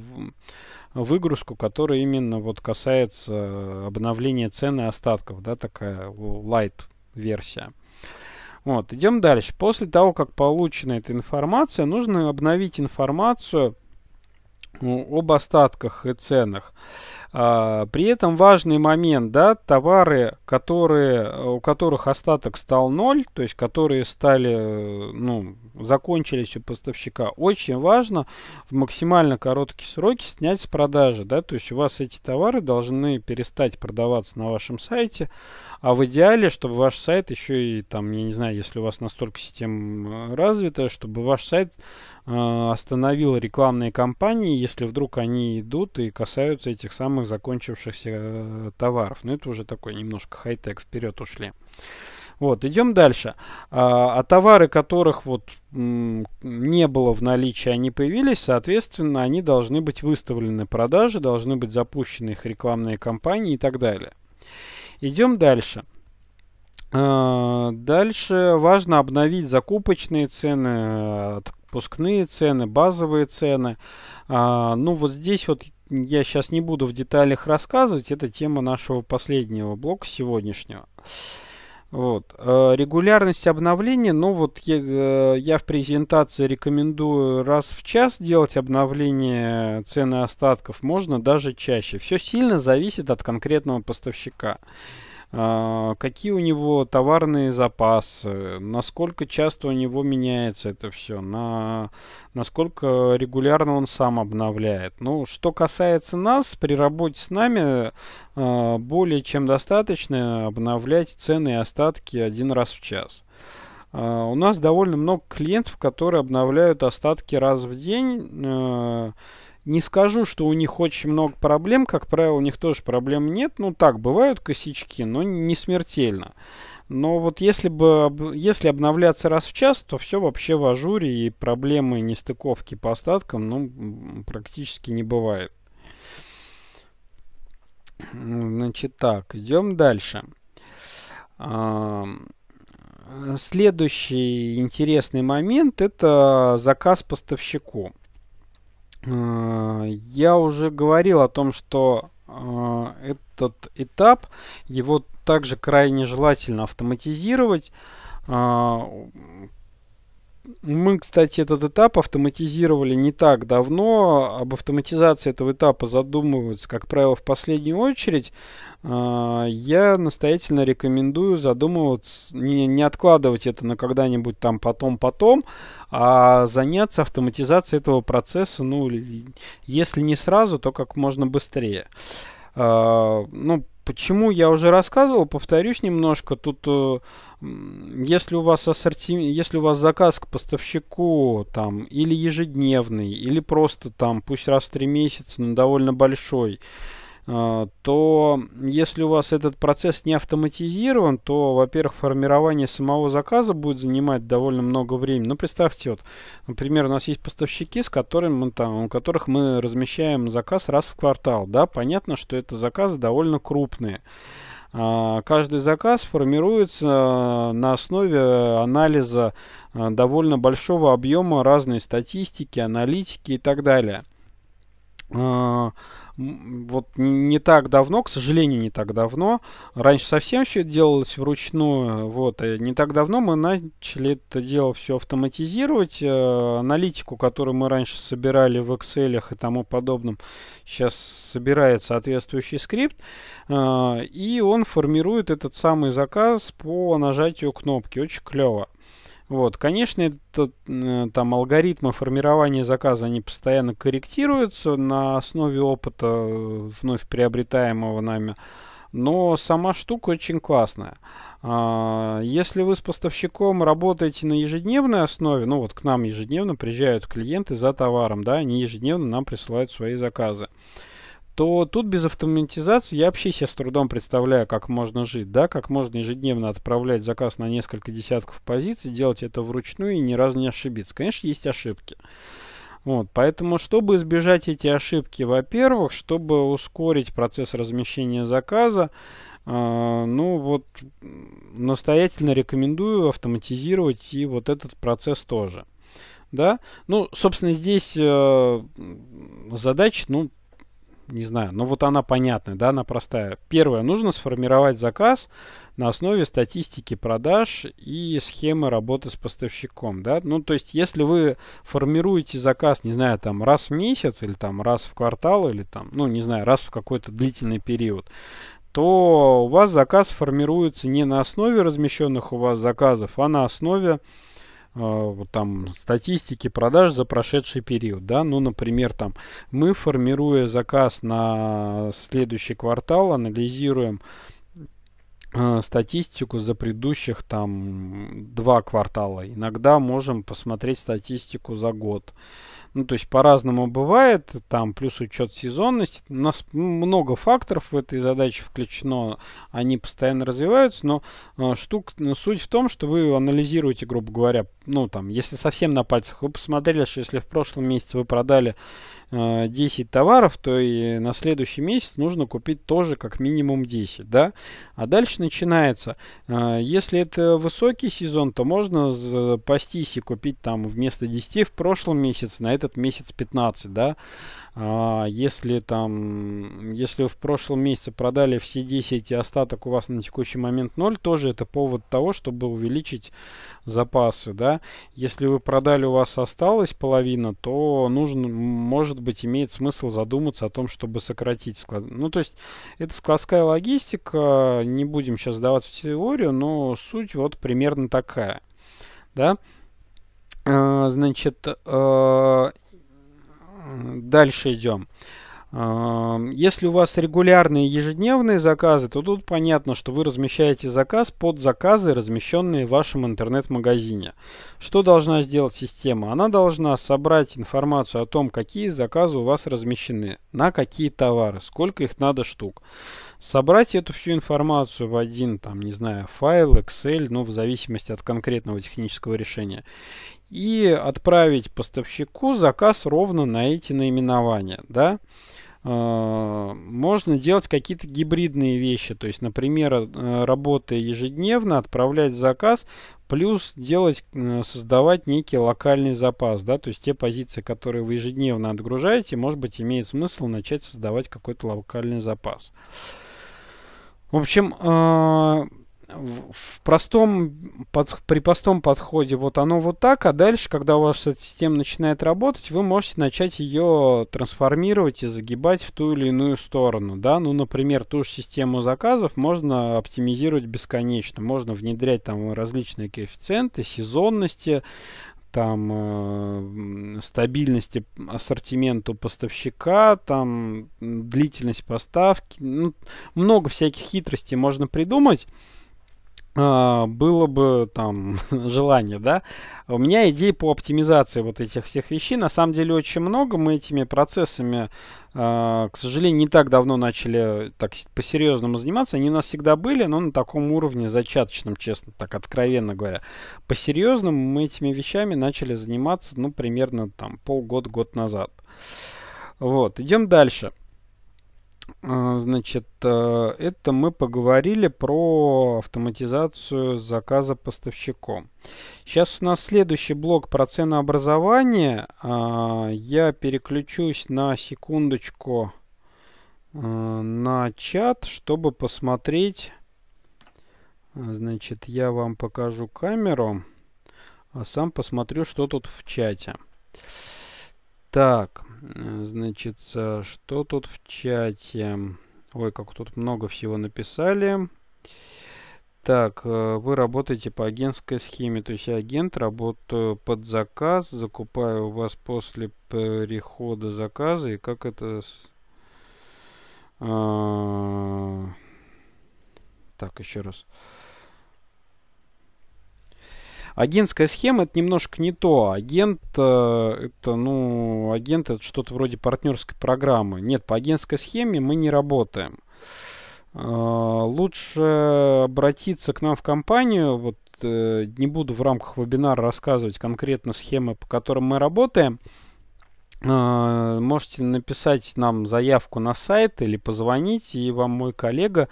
выгрузку, которая именно вот касается обновления цены остатков, да, такая light версия. Вот, идем дальше. После того, как получена эта информация, нужно обновить информацию об остатках и ценах. А, при этом важный момент, да, товары, которые, у которых остаток стал ноль, то есть которые стали, ну, закончились у поставщика, очень важно в максимально короткие сроки снять с продажи, да, то есть у вас эти товары должны перестать продаваться на вашем сайте, а в идеале, чтобы ваш сайт еще и там, я не знаю, если у вас настолько система развита, чтобы ваш сайт э, остановил рекламные кампании, если вдруг они идут и касаются этих самых самых закончившихся э, товаров. Но ну, это уже такой немножко хай-тек вперед ушли. Вот, идем дальше. А, а товары, которых вот не было в наличии, они появились, соответственно, они должны быть выставлены продажи, должны быть запущены их рекламные кампании и так далее. Идем дальше. А, дальше важно обновить закупочные цены, отпускные цены, базовые цены. А, ну вот здесь вот я сейчас не буду в деталях рассказывать, это тема нашего последнего блока сегодняшнего. Вот. Э, регулярность обновления, ну вот я, э, я в презентации рекомендую раз в час делать обновление цены остатков, можно даже чаще. Все сильно зависит от конкретного поставщика. А, какие у него товарные запасы, насколько часто у него меняется это все, на, насколько регулярно он сам обновляет. Ну, что касается нас, при работе с нами а, более чем достаточно обновлять цены и остатки один раз в час. А, у нас довольно много клиентов, которые обновляют остатки раз в день не скажу, что у них очень много проблем. Как правило, у них тоже проблем нет. Ну так, бывают косячки, но не смертельно. Но вот если бы если обновляться раз в час, то все вообще в ажуре и проблемы нестыковки по остаткам ну, практически не бывает. Значит так, идем дальше. Следующий интересный момент это заказ поставщику. Э, я уже говорил о том, что э, этот этап, его также крайне желательно автоматизировать э, мы, кстати, этот этап автоматизировали не так давно. Об автоматизации этого этапа задумываются, как правило, в последнюю очередь. А, я настоятельно рекомендую задумываться, не, откладывать это на когда-нибудь там потом-потом, а заняться автоматизацией этого процесса, ну, если не сразу, то как можно быстрее. А, ну, Почему я уже рассказывал, повторюсь немножко. Тут, э, если у вас ассорти... если у вас заказ к поставщику там или ежедневный, или просто там, пусть раз в три месяца, но довольно большой, а, то если у вас этот процесс не автоматизирован, то, во-первых, формирование самого заказа будет занимать довольно много времени. Ну, представьте, вот, например, у нас есть поставщики, с которыми мы, там, у которых мы размещаем заказ раз в квартал. Да, понятно, что это заказы довольно крупные. А, каждый заказ формируется э, на основе анализа э, довольно большого объема разной статистики, аналитики и так далее. А, вот не так давно, к сожалению, не так давно, раньше совсем все это делалось вручную, вот, и э, не так давно мы начали это дело все автоматизировать, э, аналитику, которую мы раньше собирали в Excel и тому подобном, сейчас собирает соответствующий скрипт, э, и он формирует этот самый заказ по нажатию кнопки, очень клево. Вот, конечно, это, э, там алгоритмы формирования заказа они постоянно корректируются на основе опыта э, вновь приобретаемого нами. Но сама штука очень классная. А, если вы с поставщиком работаете на ежедневной основе, ну вот к нам ежедневно приезжают клиенты за товаром, да, они ежедневно нам присылают свои заказы то тут без автоматизации я вообще себе с трудом представляю, как можно жить, да, как можно ежедневно отправлять заказ на несколько десятков позиций, делать это вручную и ни разу не ошибиться. Конечно, есть ошибки. Вот, поэтому, чтобы избежать эти ошибки, во-первых, чтобы ускорить процесс размещения заказа, э, ну вот настоятельно рекомендую автоматизировать и вот этот процесс тоже. Да, ну, собственно, здесь э, задач, ну, не знаю, но вот она понятная, да, она простая. Первое, нужно сформировать заказ на основе статистики продаж и схемы работы с поставщиком, да. Ну, то есть, если вы формируете заказ, не знаю, там раз в месяц или там раз в квартал или там, ну, не знаю, раз в какой-то длительный период, то у вас заказ формируется не на основе размещенных у вас заказов, а на основе а, вот там статистики продаж за прошедший период, да, ну, например, там мы формируя заказ на следующий квартал анализируем а, статистику за предыдущих там два квартала. Иногда можем посмотреть статистику за год. Ну, то есть по-разному бывает, там плюс учет сезонности. У нас много факторов в этой задаче включено, они постоянно развиваются, но э, штук, ну, суть в том, что вы анализируете, грубо говоря, ну там, если совсем на пальцах, вы посмотрели, что если в прошлом месяце вы продали э, 10 товаров, то и на следующий месяц нужно купить тоже как минимум 10, да? А дальше начинается, э, если это высокий сезон, то можно запастись и купить там вместо 10 в прошлом месяце на этот месяц 15, да? А, если там, если в прошлом месяце продали все 10 и остаток у вас на текущий момент 0, тоже это повод того, чтобы увеличить запасы, да. Если вы продали, у вас осталась половина, то нужно, может быть, имеет смысл задуматься о том, чтобы сократить склад. Ну, то есть, это складская логистика, не будем сейчас сдаваться в теорию, но суть вот примерно такая, да. А, значит, а, Дальше идем. А, если у вас регулярные ежедневные заказы, то тут понятно, что вы размещаете заказ под заказы, размещенные в вашем интернет-магазине. Что должна сделать система? Она должна собрать информацию о том, какие заказы у вас размещены, на какие товары, сколько их надо штук. Собрать эту всю информацию в один, там, не знаю, файл, Excel, ну, в зависимости от конкретного технического решения и отправить поставщику заказ ровно на эти наименования. Да? Э, можно делать какие-то гибридные вещи, то есть, например, э, работая ежедневно, отправлять заказ, плюс делать, э, создавать некий локальный запас, да, то есть те позиции, которые вы ежедневно отгружаете, может быть, имеет смысл начать создавать какой-то локальный запас. В общем, в простом, под, при простом подходе вот оно вот так, а дальше, когда у вас эта система начинает работать, вы можете начать ее трансформировать и загибать в ту или иную сторону, да, ну, например, ту же систему заказов можно оптимизировать бесконечно, можно внедрять там различные коэффициенты сезонности, там э, стабильности ассортименту поставщика, там длительность поставки, ну, много всяких хитростей можно придумать, а, было бы там [laughs] желание, да. У меня идей по оптимизации вот этих всех вещей на самом деле очень много. Мы этими процессами, а, к сожалению, не так давно начали так по-серьезному заниматься. Они у нас всегда были, но на таком уровне зачаточном, честно, так откровенно говоря. По-серьезному мы этими вещами начали заниматься, ну, примерно там полгода-год назад. Вот, идем дальше. А, значит, а, это мы поговорили про автоматизацию заказа поставщиком. Сейчас у нас следующий блок про ценообразование. А, я переключусь на секундочку на чат, чтобы посмотреть. Значит, я вам покажу камеру, а сам посмотрю, что тут в чате. Так, Э, значит, э, что тут в чате? Ой, как тут много всего написали. Так, э, вы работаете по агентской схеме, то есть я агент, работаю под заказ, закупаю у вас после перехода заказа, и как это... А, так, еще раз. Агентская схема это немножко не то. Агент э, это, ну, агент это что-то вроде партнерской программы. Нет, по агентской схеме мы не работаем. Э, лучше обратиться к нам в компанию. Вот э, не буду в рамках вебинара рассказывать конкретно схемы, по которым мы работаем. Можете написать нам заявку на сайт или позвонить, и вам мой коллега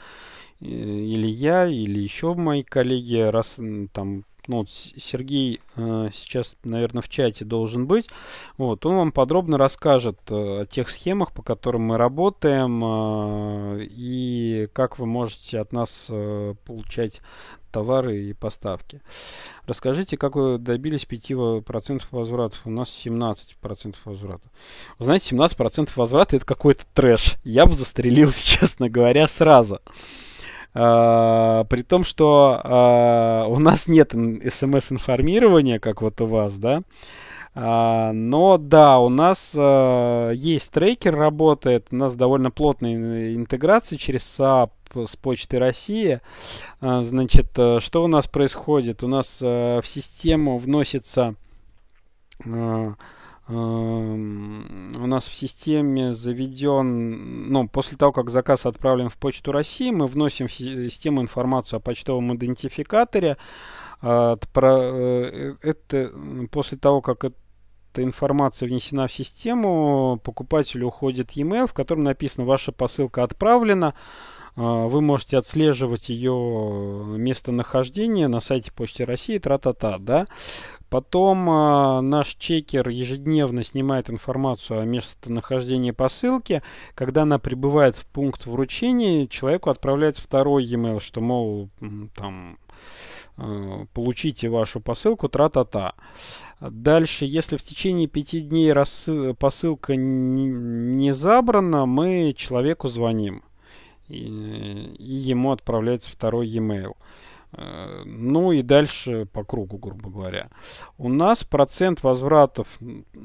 или я, или еще мои коллеги раз там ну, вот Сергей э, сейчас, наверное, в чате должен быть, вот, он вам подробно расскажет э, о тех схемах, по которым мы работаем, э, и как вы можете от нас э, получать товары и поставки. Расскажите, как вы добились 5% возвратов? У нас 17% возврата. Вы знаете, 17% возврата это какой-то трэш. Я бы застрелился, [laughs] честно говоря, сразу. А, при том, что а, у нас нет смс-информирования, как вот у вас, да. А, но да, у нас есть трекер, работает. У нас довольно плотная интеграция через SAP с Почты России. значит, э, что у нас происходит? У нас э, в систему вносится Эм, у нас в системе заведен, ну, после того, как заказ отправлен в Почту России, мы вносим в систему информацию о почтовом идентификаторе. А, э, это, после того, как эта информация внесена в систему, покупателю уходит e-mail, в котором написано «Ваша посылка отправлена». А, вы можете отслеживать ее местонахождение на сайте Почты России, тра-та-та, да. Потом э, наш чекер ежедневно снимает информацию о местонахождении посылки. Когда она прибывает в пункт вручения, человеку отправляется второй e-mail, что, мол, там, э, получите вашу посылку, тра-та-та. Дальше, если в течение пяти дней посылка не забрана, мы человеку звоним. И, и ему отправляется второй e-mail. Э, ну и дальше по кругу, грубо говоря. У нас процент возвратов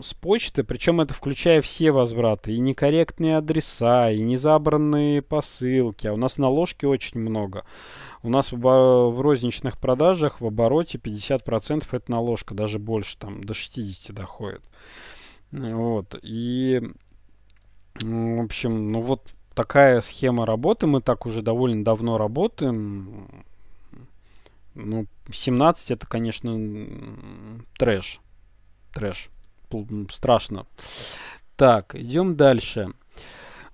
с почты, причем это включая все возвраты, и некорректные адреса, и незабранные посылки. А у нас наложки очень много. У нас в, в розничных продажах в обороте 50% это наложка, даже больше, там до 60 доходит. Вот. И, в общем, ну вот такая схема работы. Мы так уже довольно давно работаем ну, 17 это, конечно, трэш. Трэш. Страшно. Так, идем дальше.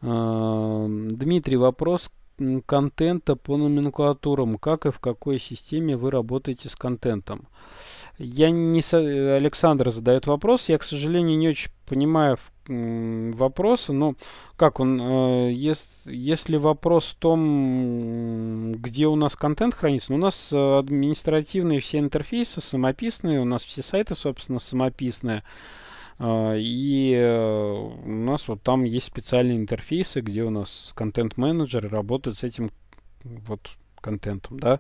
А, Дмитрий, вопрос контента по номенклатурам. Как и в какой системе вы работаете с контентом? Uh, я не... Со... Александр задает вопрос. Я, к сожалению, не очень понимаю вопроса. но как он... Э, Если вопрос в том, где у нас контент хранится. Ну, у нас э, административные все интерфейсы самописные. У нас все сайты, собственно, самописные. Э, и э, у нас вот там есть специальные интерфейсы, где у нас контент-менеджеры работают с этим вот контентом, да.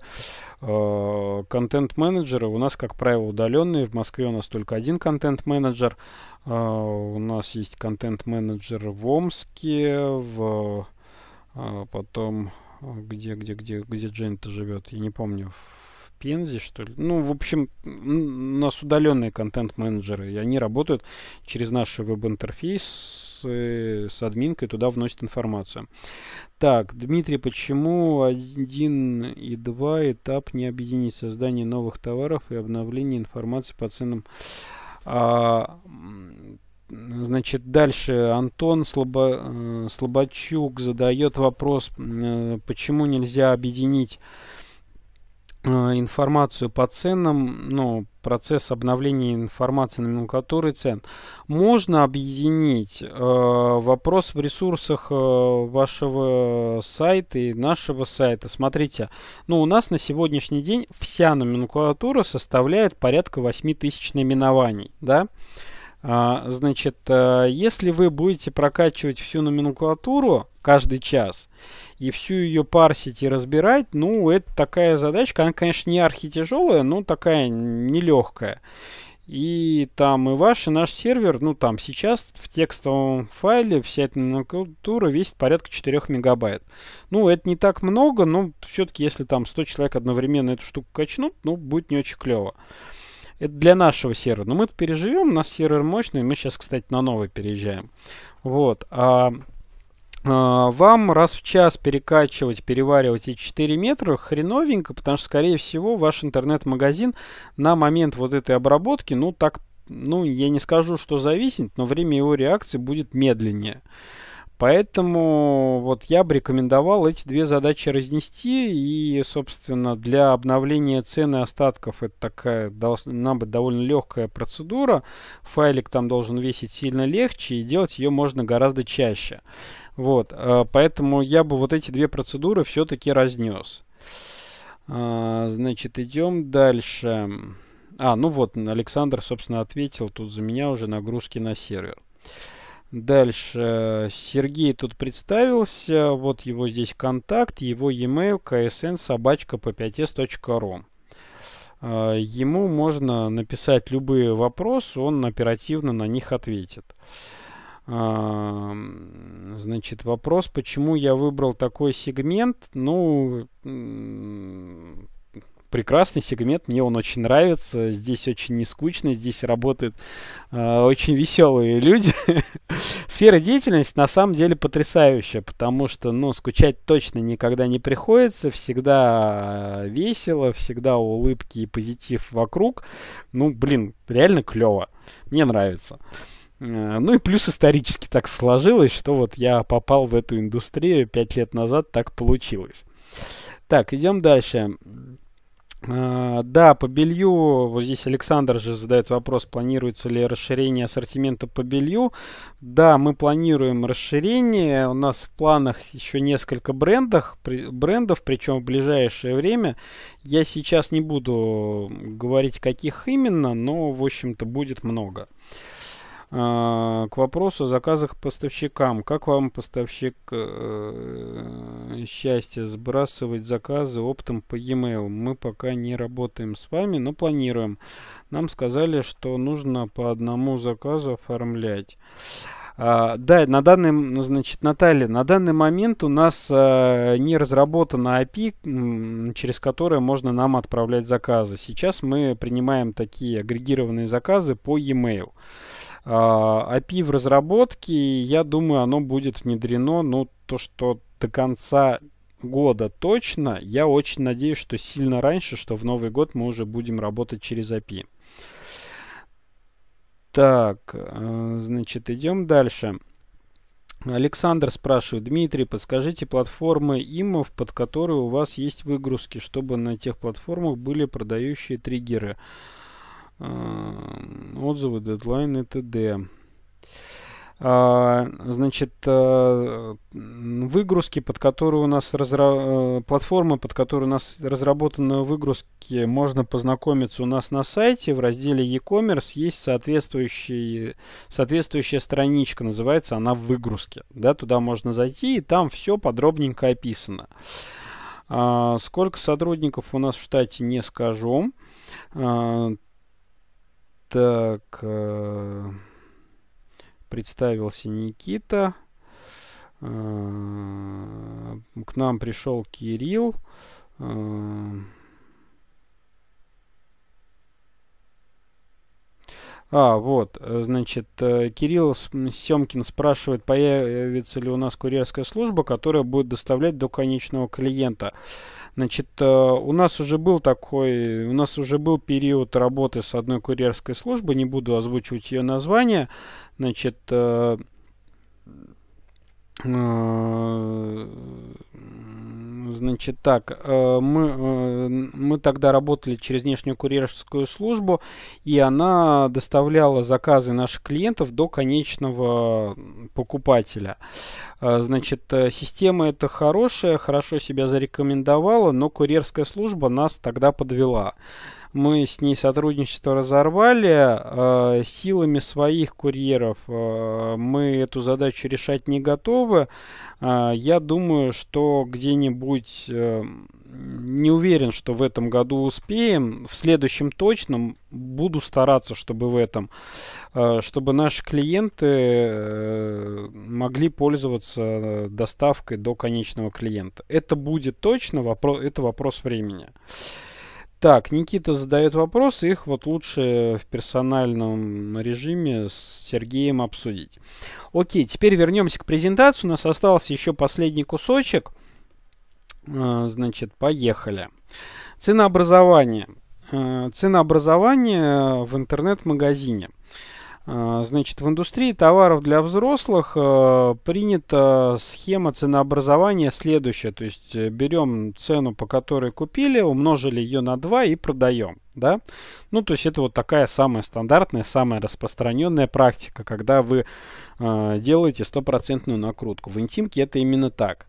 Э, контент-менеджеры у нас, как правило, удаленные. В Москве у нас только один контент-менеджер. Э, у нас есть контент-менеджер в Омске, в э, потом где, где, где, где Джейн-то живет, я не помню, Пензе, что ли. Ну, в общем, у нас удаленные контент-менеджеры, и они работают через наш веб-интерфейс с, э, с админкой, туда вносят информацию. Так, Дмитрий, почему один и два этап не объединить создание новых товаров и обновление информации по ценам? А, Значит, дальше Антон Слабо, э, Слабачук задает вопрос, э, почему нельзя объединить Э, информацию по ценам, ну, процесс обновления информации на номенклатуры цен. Можно объединить э, вопрос в ресурсах э, вашего сайта и нашего сайта. Смотрите, ну, у нас на сегодняшний день вся номенклатура составляет порядка 8000 наименований, да? А, значит, э, если вы будете прокачивать всю номенклатуру каждый час, и всю ее парсить и разбирать, ну, это такая задачка. Она, конечно, не архитяжелая, но такая нелегкая. И там и ваш, и наш сервер, ну там сейчас в текстовом файле вся эта номенклатура весит порядка 4 мегабайт. Ну, это не так много, но все-таки если там 100 человек одновременно эту штуку качнут, ну, будет не очень клево. Это для нашего сервера. Но мы это переживем, у нас сервер мощный, мы сейчас, кстати, на новый переезжаем. Вот. А а, вам раз в час перекачивать, переваривать эти 4 метра хреновенько, потому что, скорее всего, ваш интернет-магазин на момент вот этой обработки, ну, так, ну, я не скажу, что зависит, но время его реакции будет медленнее. Поэтому вот я бы рекомендовал эти две задачи разнести. И, собственно, для обновления цены остатков это такая должна быть довольно легкая процедура. Файлик там должен весить сильно легче, и делать ее можно гораздо чаще. Вот, э, поэтому я бы вот эти две процедуры все-таки разнес. А, значит, идем дальше. А, ну вот, Александр, собственно, ответил тут за меня уже нагрузки на сервер. Дальше. Сергей тут представился. Вот его здесь контакт, его e-mail ksn.sobachka.p5s.ru а, Ему можно написать любые вопросы, он оперативно на них ответит. А, значит, вопрос, почему я выбрал такой сегмент? Ну, прекрасный сегмент, мне он очень нравится. Здесь очень не скучно, здесь работают э, очень веселые люди. [laughs] Сфера деятельности на самом деле потрясающая, потому что, ну, скучать точно никогда не приходится, всегда э, весело, всегда улыбки и позитив вокруг. Ну, блин, реально клево, мне нравится. Э, ну и плюс исторически так сложилось, что вот я попал в эту индустрию пять лет назад, так получилось. Так, идем дальше. А, да, по белью, вот здесь Александр же задает вопрос, планируется ли расширение ассортимента по белью. Да, мы планируем расширение, у нас в планах еще несколько брендов, брендов причем в ближайшее время. Я сейчас не буду говорить, каких именно, но, в общем-то, будет много. А, к вопросу о заказах поставщикам. Как вам поставщик э, э счастья сбрасывать заказы оптом по e-mail? Мы пока не работаем с вами, но планируем. Нам сказали, что нужно по одному заказу оформлять. А, да, на данный, значит, Наталья, на данный момент у нас а, не разработана API, через которое можно нам отправлять заказы. Сейчас мы принимаем такие агрегированные заказы по e-mail. А, API в разработке, я думаю, оно будет внедрено, ну, то, что до конца года точно. Я очень надеюсь, что сильно раньше, что в Новый год мы уже будем работать через API. Так, э, значит, идем дальше. Александр спрашивает, Дмитрий, подскажите платформы имов, под которые у вас есть выгрузки, чтобы на тех платформах были продающие триггеры. Uh, Эм, отзывы, дедлайн и т.д. А, значит, э, выгрузки, под которые у нас разра... Э, платформы, под которые у нас разработаны выгрузки, можно познакомиться у нас на сайте. В разделе e-commerce есть соответствующий... соответствующая страничка, называется она «Выгрузки». Да, туда можно зайти, и там все подробненько описано. А, сколько сотрудников у нас в штате, не скажу. А, так, э, представился Никита. Э, к нам пришел Кирилл. Э, А, вот, э, значит, э, Кирилл Семкин спрашивает, появится ли у нас курьерская служба, которая будет доставлять до конечного клиента. Значит, э, у нас уже был такой, у нас уже был период работы с одной курьерской службой, не буду озвучивать ее название. Значит, Э, значит так, э, мы, э, мы тогда работали через внешнюю курьерскую службу, и она доставляла заказы наших клиентов до конечного покупателя. Значит, система это хорошая, хорошо себя зарекомендовала, но курьерская служба нас тогда подвела мы с ней сотрудничество разорвали. А, силами своих курьеров а, мы эту задачу решать не готовы. А, я думаю, что где-нибудь э, не уверен, что в этом году успеем. В следующем точно буду стараться, чтобы в этом, чтобы наши клиенты э, могли пользоваться доставкой до конечного клиента. Это будет точно, вопрос, это вопрос времени. Так, Никита задает вопрос, их вот лучше в персональном режиме с Сергеем обсудить. Окей, теперь вернемся к презентации. У нас остался еще последний кусочек. А, значит, поехали. Ценообразование. А, ценообразование в интернет-магазине. А, значит, в индустрии товаров для взрослых э, принята схема ценообразования следующая. То есть э, берем цену, по которой купили, умножили ее на 2 и продаем. Да? Ну, то есть это вот такая самая стандартная, самая распространенная практика, когда вы э, делаете стопроцентную накрутку. В интимке это именно так.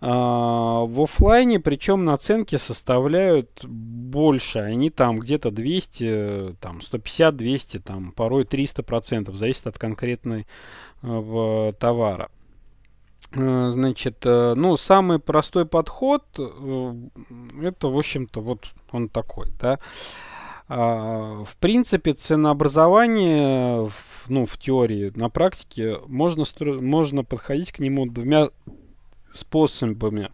А, в офлайне, причем наценки составляют больше. Они там где-то 200, там 150, 200, там порой 300 процентов. Зависит от конкретной э, товара. Э, значит, э, ну, самый простой подход, это, в общем-то, вот он такой, да. А, в принципе, ценообразование, ну, в теории, на практике, можно, можно подходить к нему двумя способами.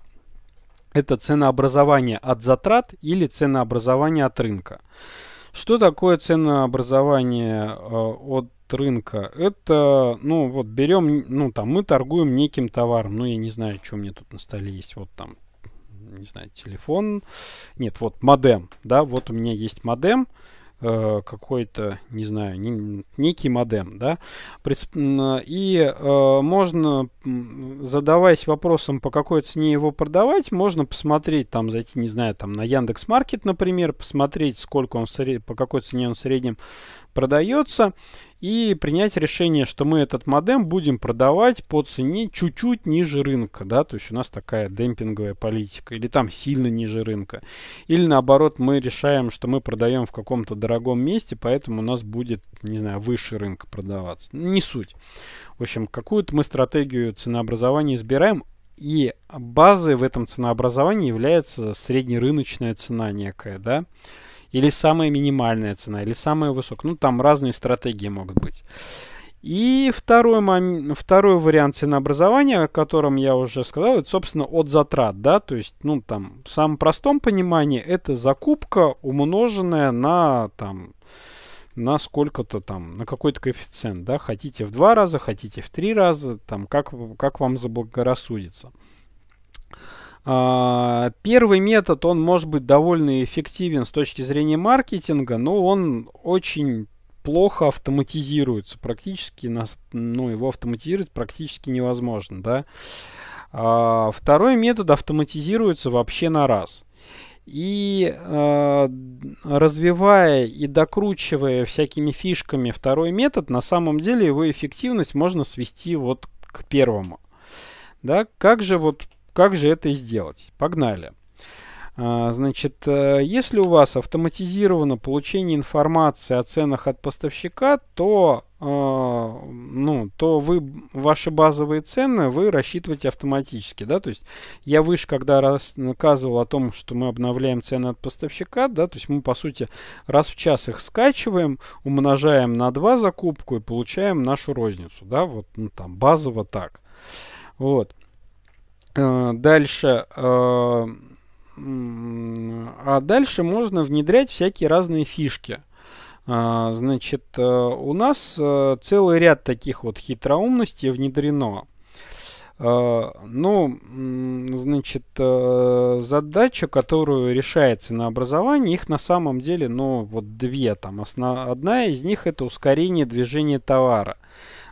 Это ценообразование от затрат или ценообразование от рынка. Что такое ценообразование э, от рынка? Это, ну, вот берем, ну, там, мы торгуем неким товаром. Ну, я не знаю, что мне тут на столе есть. Вот там, не знаю, телефон. Нет, вот модем, да, вот у меня есть модем. Э, Э, какой-то, не знаю, не, некий модем, да, и э, можно, задаваясь вопросом, по какой цене его продавать, можно посмотреть, там, зайти, не знаю, там, на Яндекс Маркет, например, посмотреть, сколько он, по какой цене он в среднем продается, и принять решение, что мы этот модем будем продавать по цене чуть-чуть ниже рынка, да, то есть у нас такая демпинговая политика, или там сильно ниже рынка, или наоборот мы решаем, что мы продаем в каком-то дорогом месте, поэтому у нас будет, не знаю, выше рынка продаваться, не суть. В общем, какую-то мы стратегию ценообразования избираем, и базой в этом ценообразовании является среднерыночная цена некая, да, или самая минимальная цена, или самая высокая. Ну, там разные стратегии могут быть. И второй, мом... второй вариант ценообразования, о котором я уже сказал, это, собственно, от затрат, да, то есть, ну, там, в самом простом понимании это закупка, умноженная на, там, на сколько-то там, на какой-то коэффициент, да, хотите в два раза, хотите в три раза, там, как, как вам заблагорассудится. А, первый метод, он может быть довольно эффективен с точки зрения маркетинга, но он очень плохо автоматизируется. Практически, нас, ну, его автоматизировать практически невозможно, да. А, второй метод автоматизируется вообще на раз. И э, развивая и докручивая всякими фишками второй метод, на самом деле его эффективность можно свести вот к первому. Да, как же вот как же это сделать? Погнали. А, значит, э, если у вас автоматизировано получение информации о ценах от поставщика, то, а, ну, то вы, ваши базовые цены вы рассчитываете автоматически. Да? То есть я выше, когда раз наказывал о том, что мы обновляем цены от поставщика, да, то есть мы, по сути, раз в час их скачиваем, умножаем на 2 закупку и получаем нашу розницу. Да? Вот ну, там базово так. Вот. Э, дальше. Э, а дальше можно внедрять всякие разные фишки. А, значит, э, у нас целый ряд таких вот хитроумностей внедрено. Ну, значит, задача, которую решается на образовании, их на самом деле, ну, вот две там. Основ... Одна из них это ускорение движения товара.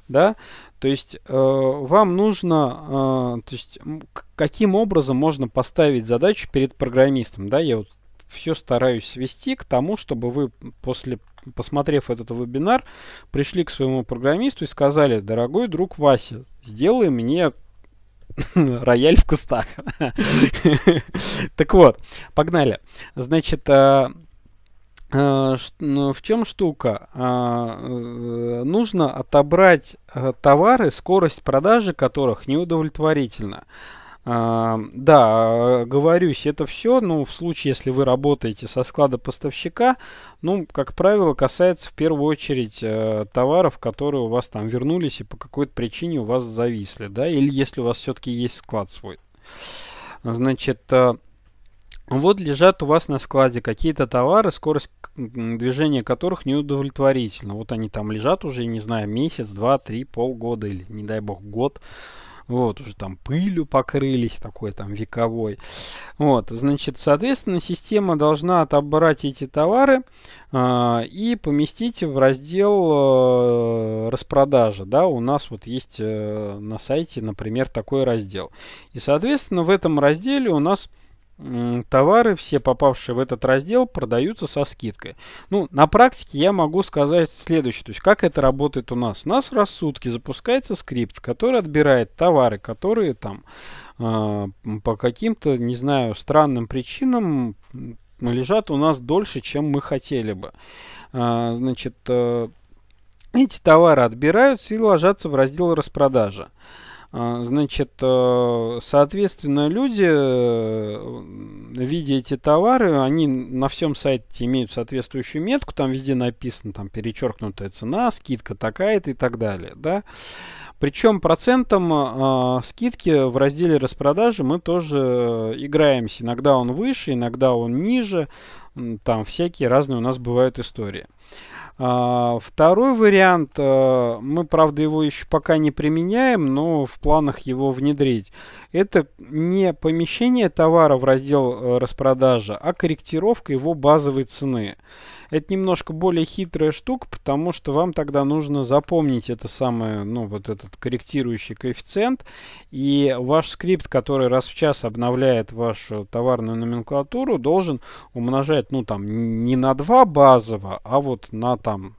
Да? То есть э, вам нужно, э, то есть каким образом можно поставить задачу перед программистом, да? Я вот все стараюсь свести к тому, чтобы вы после посмотрев этот вебинар, пришли к своему программисту и сказали, дорогой друг Вася, сделай мне [laughs] рояль в кустах. [laughs] так вот, погнали. Значит, э, Э, ну, в чем штука? А, э, нужно отобрать э, товары, скорость продажи которых неудовлетворительна. А, да, говорюсь, это все, ну, в случае, если вы работаете со склада поставщика, ну, как правило, касается в первую очередь э, товаров, которые у вас там вернулись и по какой-то причине у вас зависли, да, или если у вас все-таки есть склад свой. Значит, э, вот лежат у вас на складе какие-то товары, скорость движения которых неудовлетворительна. Вот они там лежат уже, не знаю, месяц, два, три, полгода или, не дай бог, год. Вот, уже там пылью покрылись, такой там вековой. Вот, значит, соответственно, система должна отобрать эти товары э, и поместить в раздел э, распродажа. Да, у нас вот есть э, на сайте, например, такой раздел. И, соответственно, в этом разделе у нас товары, все попавшие в этот раздел, продаются со скидкой. Ну, на практике я могу сказать следующее. То есть, как это работает у нас? У нас в рассудке запускается скрипт, который отбирает товары, которые там э, по каким-то, не знаю, странным причинам лежат у нас дольше, чем мы хотели бы. Э, значит, э, эти товары отбираются и ложатся в раздел распродажа. А, значит, э, соответственно, люди, э, видя эти товары, они на всем сайте имеют соответствующую метку, там везде написано, там перечеркнутая цена, скидка такая-то и так далее, да. Причем процентом э, скидки в разделе распродажи мы тоже э, играемся. Иногда он выше, иногда он ниже. Там всякие разные у нас бывают истории. А, второй вариант, э, мы, правда, его еще пока не применяем, но в планах его внедрить. Это не помещение товара в раздел э, распродажа, а корректировка его базовой цены. Это немножко более хитрая штука, потому что вам тогда нужно запомнить это самое, ну, вот этот корректирующий коэффициент. И ваш скрипт, который раз в час обновляет вашу товарную номенклатуру, должен умножать, ну, там, не на 2 базово, а вот на там там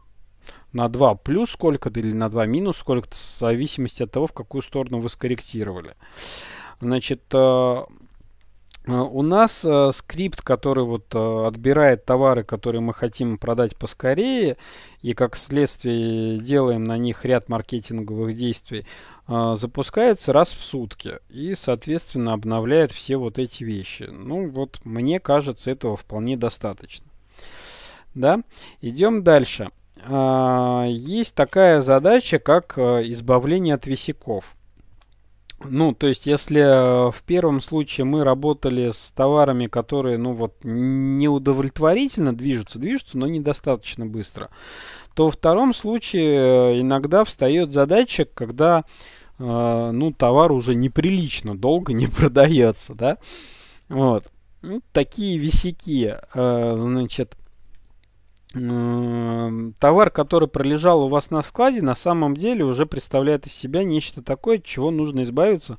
на 2 плюс сколько-то или на 2 минус сколько-то, в зависимости от того, в какую сторону вы скорректировали. Значит, э, э, у нас э, скрипт, который вот отбирает товары, которые мы хотим продать поскорее, и как следствие делаем на них ряд маркетинговых действий, запускается раз в сутки и, соответственно, обновляет все вот эти вещи. Ну вот, мне кажется, этого вполне достаточно. Да? Идем дальше. А, есть такая задача, как э, избавление от висяков. Ну, то есть, если э, в первом случае мы работали с товарами, которые, ну вот, неудовлетворительно движутся, движутся, но недостаточно быстро, то во втором случае э, иногда встает задача, когда, э, ну, товар уже неприлично долго не [laughs] продается, да, вот. Ну, такие висяки, э, значит, товар, который пролежал у вас на складе, на самом деле уже представляет из себя нечто такое, от чего нужно избавиться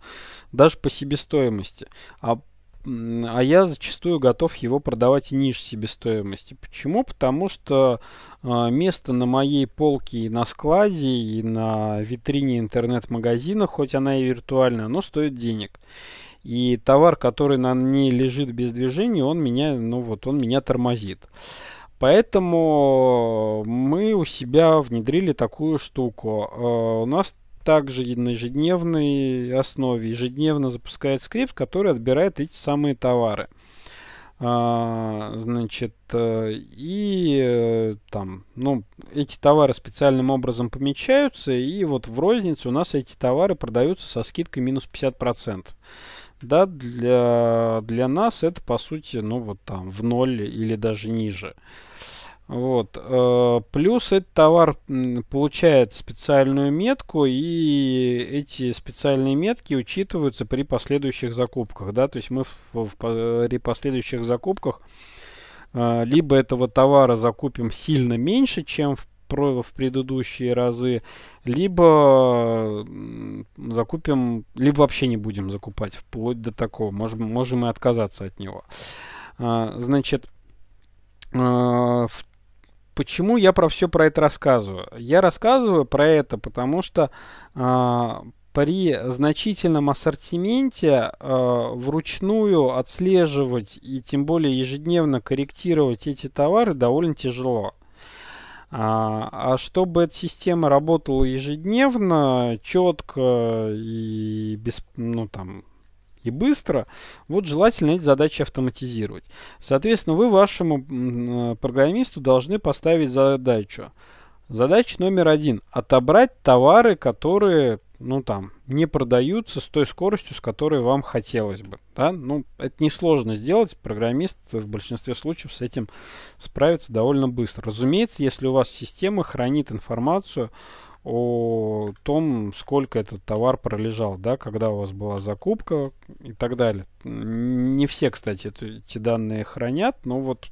даже по себестоимости. А, а я зачастую готов его продавать ниже себестоимости. Почему? Потому что э, место на моей полке и на складе, и на витрине интернет-магазина, хоть она и виртуальная, но стоит денег. И товар, который на ней лежит без движения, он меня, ну вот, он меня тормозит. Поэтому э, мы у себя внедрили такую штуку. Э, у нас также на ежедневной основе ежедневно запускает скрипт, который отбирает эти самые товары. А, значит, э, и там, ну, эти товары специальным образом помечаются, и вот в рознице у нас эти товары продаются со скидкой минус 50% да, для, для нас это, по сути, ну, вот там, в ноль или даже ниже. Вот. Э, плюс этот товар получает специальную метку, и эти специальные метки учитываются при последующих закупках, да, то есть мы в, в, э, при последующих закупках э, либо этого товара закупим сильно меньше, чем в строил в предыдущие разы, либо закупим, либо вообще не будем закупать, вплоть до такого. Можем, можем и отказаться от него. А, значит, а, почему я про все про это рассказываю? Я рассказываю про это, потому что а, при значительном ассортименте э, вручную отслеживать и тем более ежедневно корректировать эти товары довольно тяжело. А, а чтобы эта система работала ежедневно, четко и без, ну, там, и быстро, вот желательно эти задачи автоматизировать. Соответственно, вы вашему э, программисту должны поставить задачу. Задача номер один. Отобрать товары, которые ну там, не продаются с той скоростью, с которой вам хотелось бы. Да? Ну, это несложно сделать, программист в большинстве случаев с этим справится довольно быстро. Разумеется, если у вас система хранит информацию о том, сколько этот товар пролежал, да, когда у вас была закупка и так далее. Не все, кстати, эти данные хранят, но вот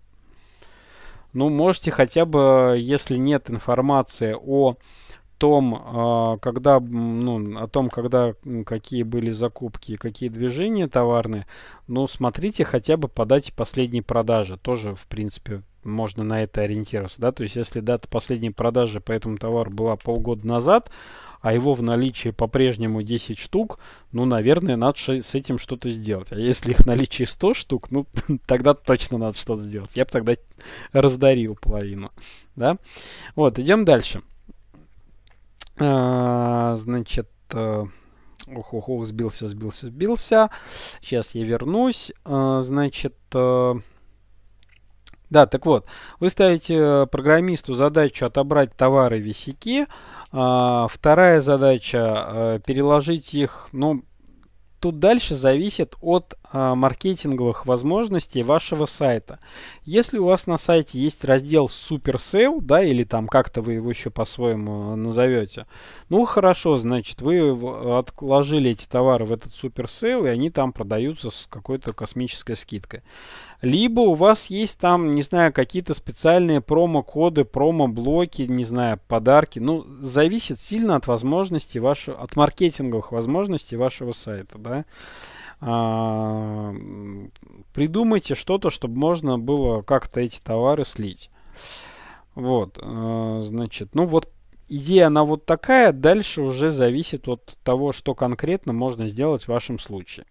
ну, можете хотя бы, если нет информации о том, а, когда, ну, о том, когда, какие были закупки, какие движения товарные, ну, смотрите хотя бы по дате последней продажи. Тоже, в принципе, можно на это ориентироваться, да, то есть если дата последней продажи по этому товару была полгода назад, а его в наличии по-прежнему 10 штук, ну, наверное, надо с этим что-то сделать. А если их в наличии 100 штук, ну, [laughs] тогда точно надо что-то сделать. Я бы тогда раздарил половину, да. Вот, идем дальше. А, значит, э, ох, ох, ох, сбился, сбился, сбился. Сейчас я вернусь. А, значит, э, да, так вот, вы ставите программисту задачу отобрать товары висяки. А, вторая задача э, переложить их, ну, тут дальше зависит от а, маркетинговых возможностей вашего сайта. Если у вас на сайте есть раздел Super Sale, да, или там как-то вы его еще по-своему э, назовете, ну хорошо, значит, вы отложили эти товары в этот Super Sale, и они там продаются с какой-то космической скидкой. Либо у вас есть там, не знаю, какие-то специальные промо-коды, промо-блоки, не знаю, подарки. Ну, зависит сильно от возможностей вашего, от маркетинговых возможностей вашего сайта, да. А, придумайте что-то, чтобы можно было как-то эти товары слить. Вот, э, значит, ну вот идея она вот такая, дальше уже зависит от того, что конкретно можно сделать в вашем случае.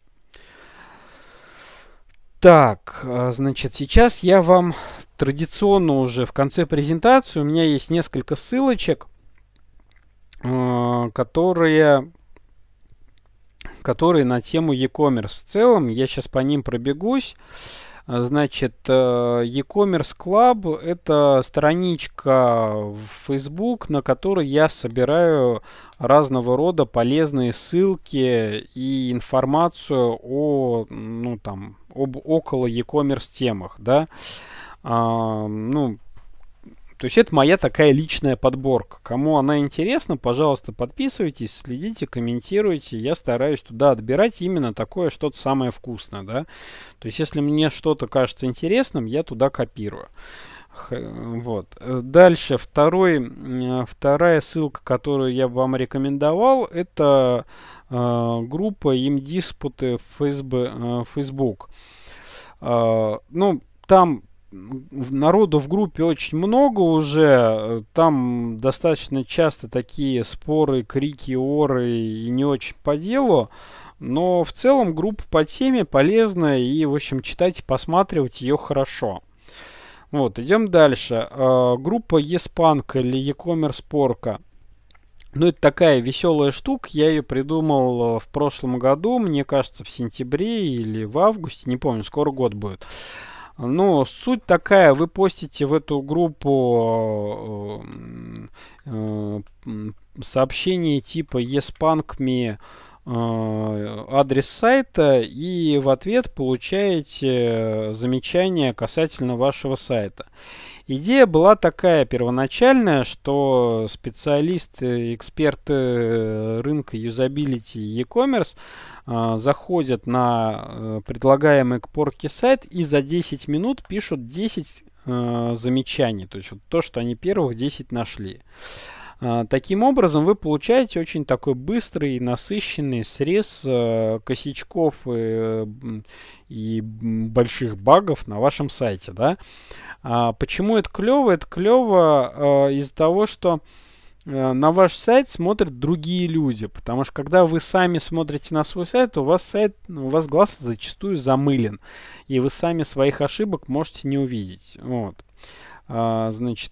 Так, э, значит, сейчас я вам традиционно уже в конце презентации, у меня есть несколько ссылочек, э, которые которые на тему e-commerce. В целом, я сейчас по ним пробегусь. Значит, э, e-commerce club – это страничка в Facebook, на которой я собираю разного рода полезные ссылки и информацию о, ну, там, об около e-commerce темах, да. А, ну, то есть это моя такая личная подборка. Кому она интересна, пожалуйста, подписывайтесь, следите, комментируйте. Я стараюсь туда отбирать именно такое что-то самое вкусное. Да? То есть если мне что-то кажется интересным, я туда копирую. Вот. Дальше второй, вторая ссылка, которую я вам рекомендовал, это э, группа им диспуты в э, Facebook. Э, ну, там народу в группе очень много уже. Э, там достаточно часто такие споры, крики, оры и не очень по делу. Но в целом группа по теме полезная и, в общем, читать и посматривать ее хорошо. Вот, идем дальше. Э, группа Еспанк или e-commerce порка. Ну, это такая веселая штука. Я ее придумал э, в прошлом году, мне кажется, в сентябре или в августе. Не помню, скоро год будет. Ну, суть такая, вы постите в эту группу э, э, сообщение типа yespunk э, адрес сайта и в ответ получаете замечание касательно вашего сайта. Идея была такая первоначальная, что специалисты, э, эксперты э, рынка юзабилити и e-commerce э, заходят на предлагаемый к порке сайт и за 10 минут пишут 10 замечаний. То есть вот то, что они первых 10 нашли. А, таким образом, вы получаете очень такой быстрый, насыщенный срез э, косячков и, и больших багов на вашем сайте. Да? А, почему это клево? Это клево э, из-за того, что э, на ваш сайт смотрят другие люди, потому что когда вы сами смотрите на свой сайт, у вас сайт, у вас глаз зачастую замылен, и вы сами своих ошибок можете не увидеть. Вот. А, значит,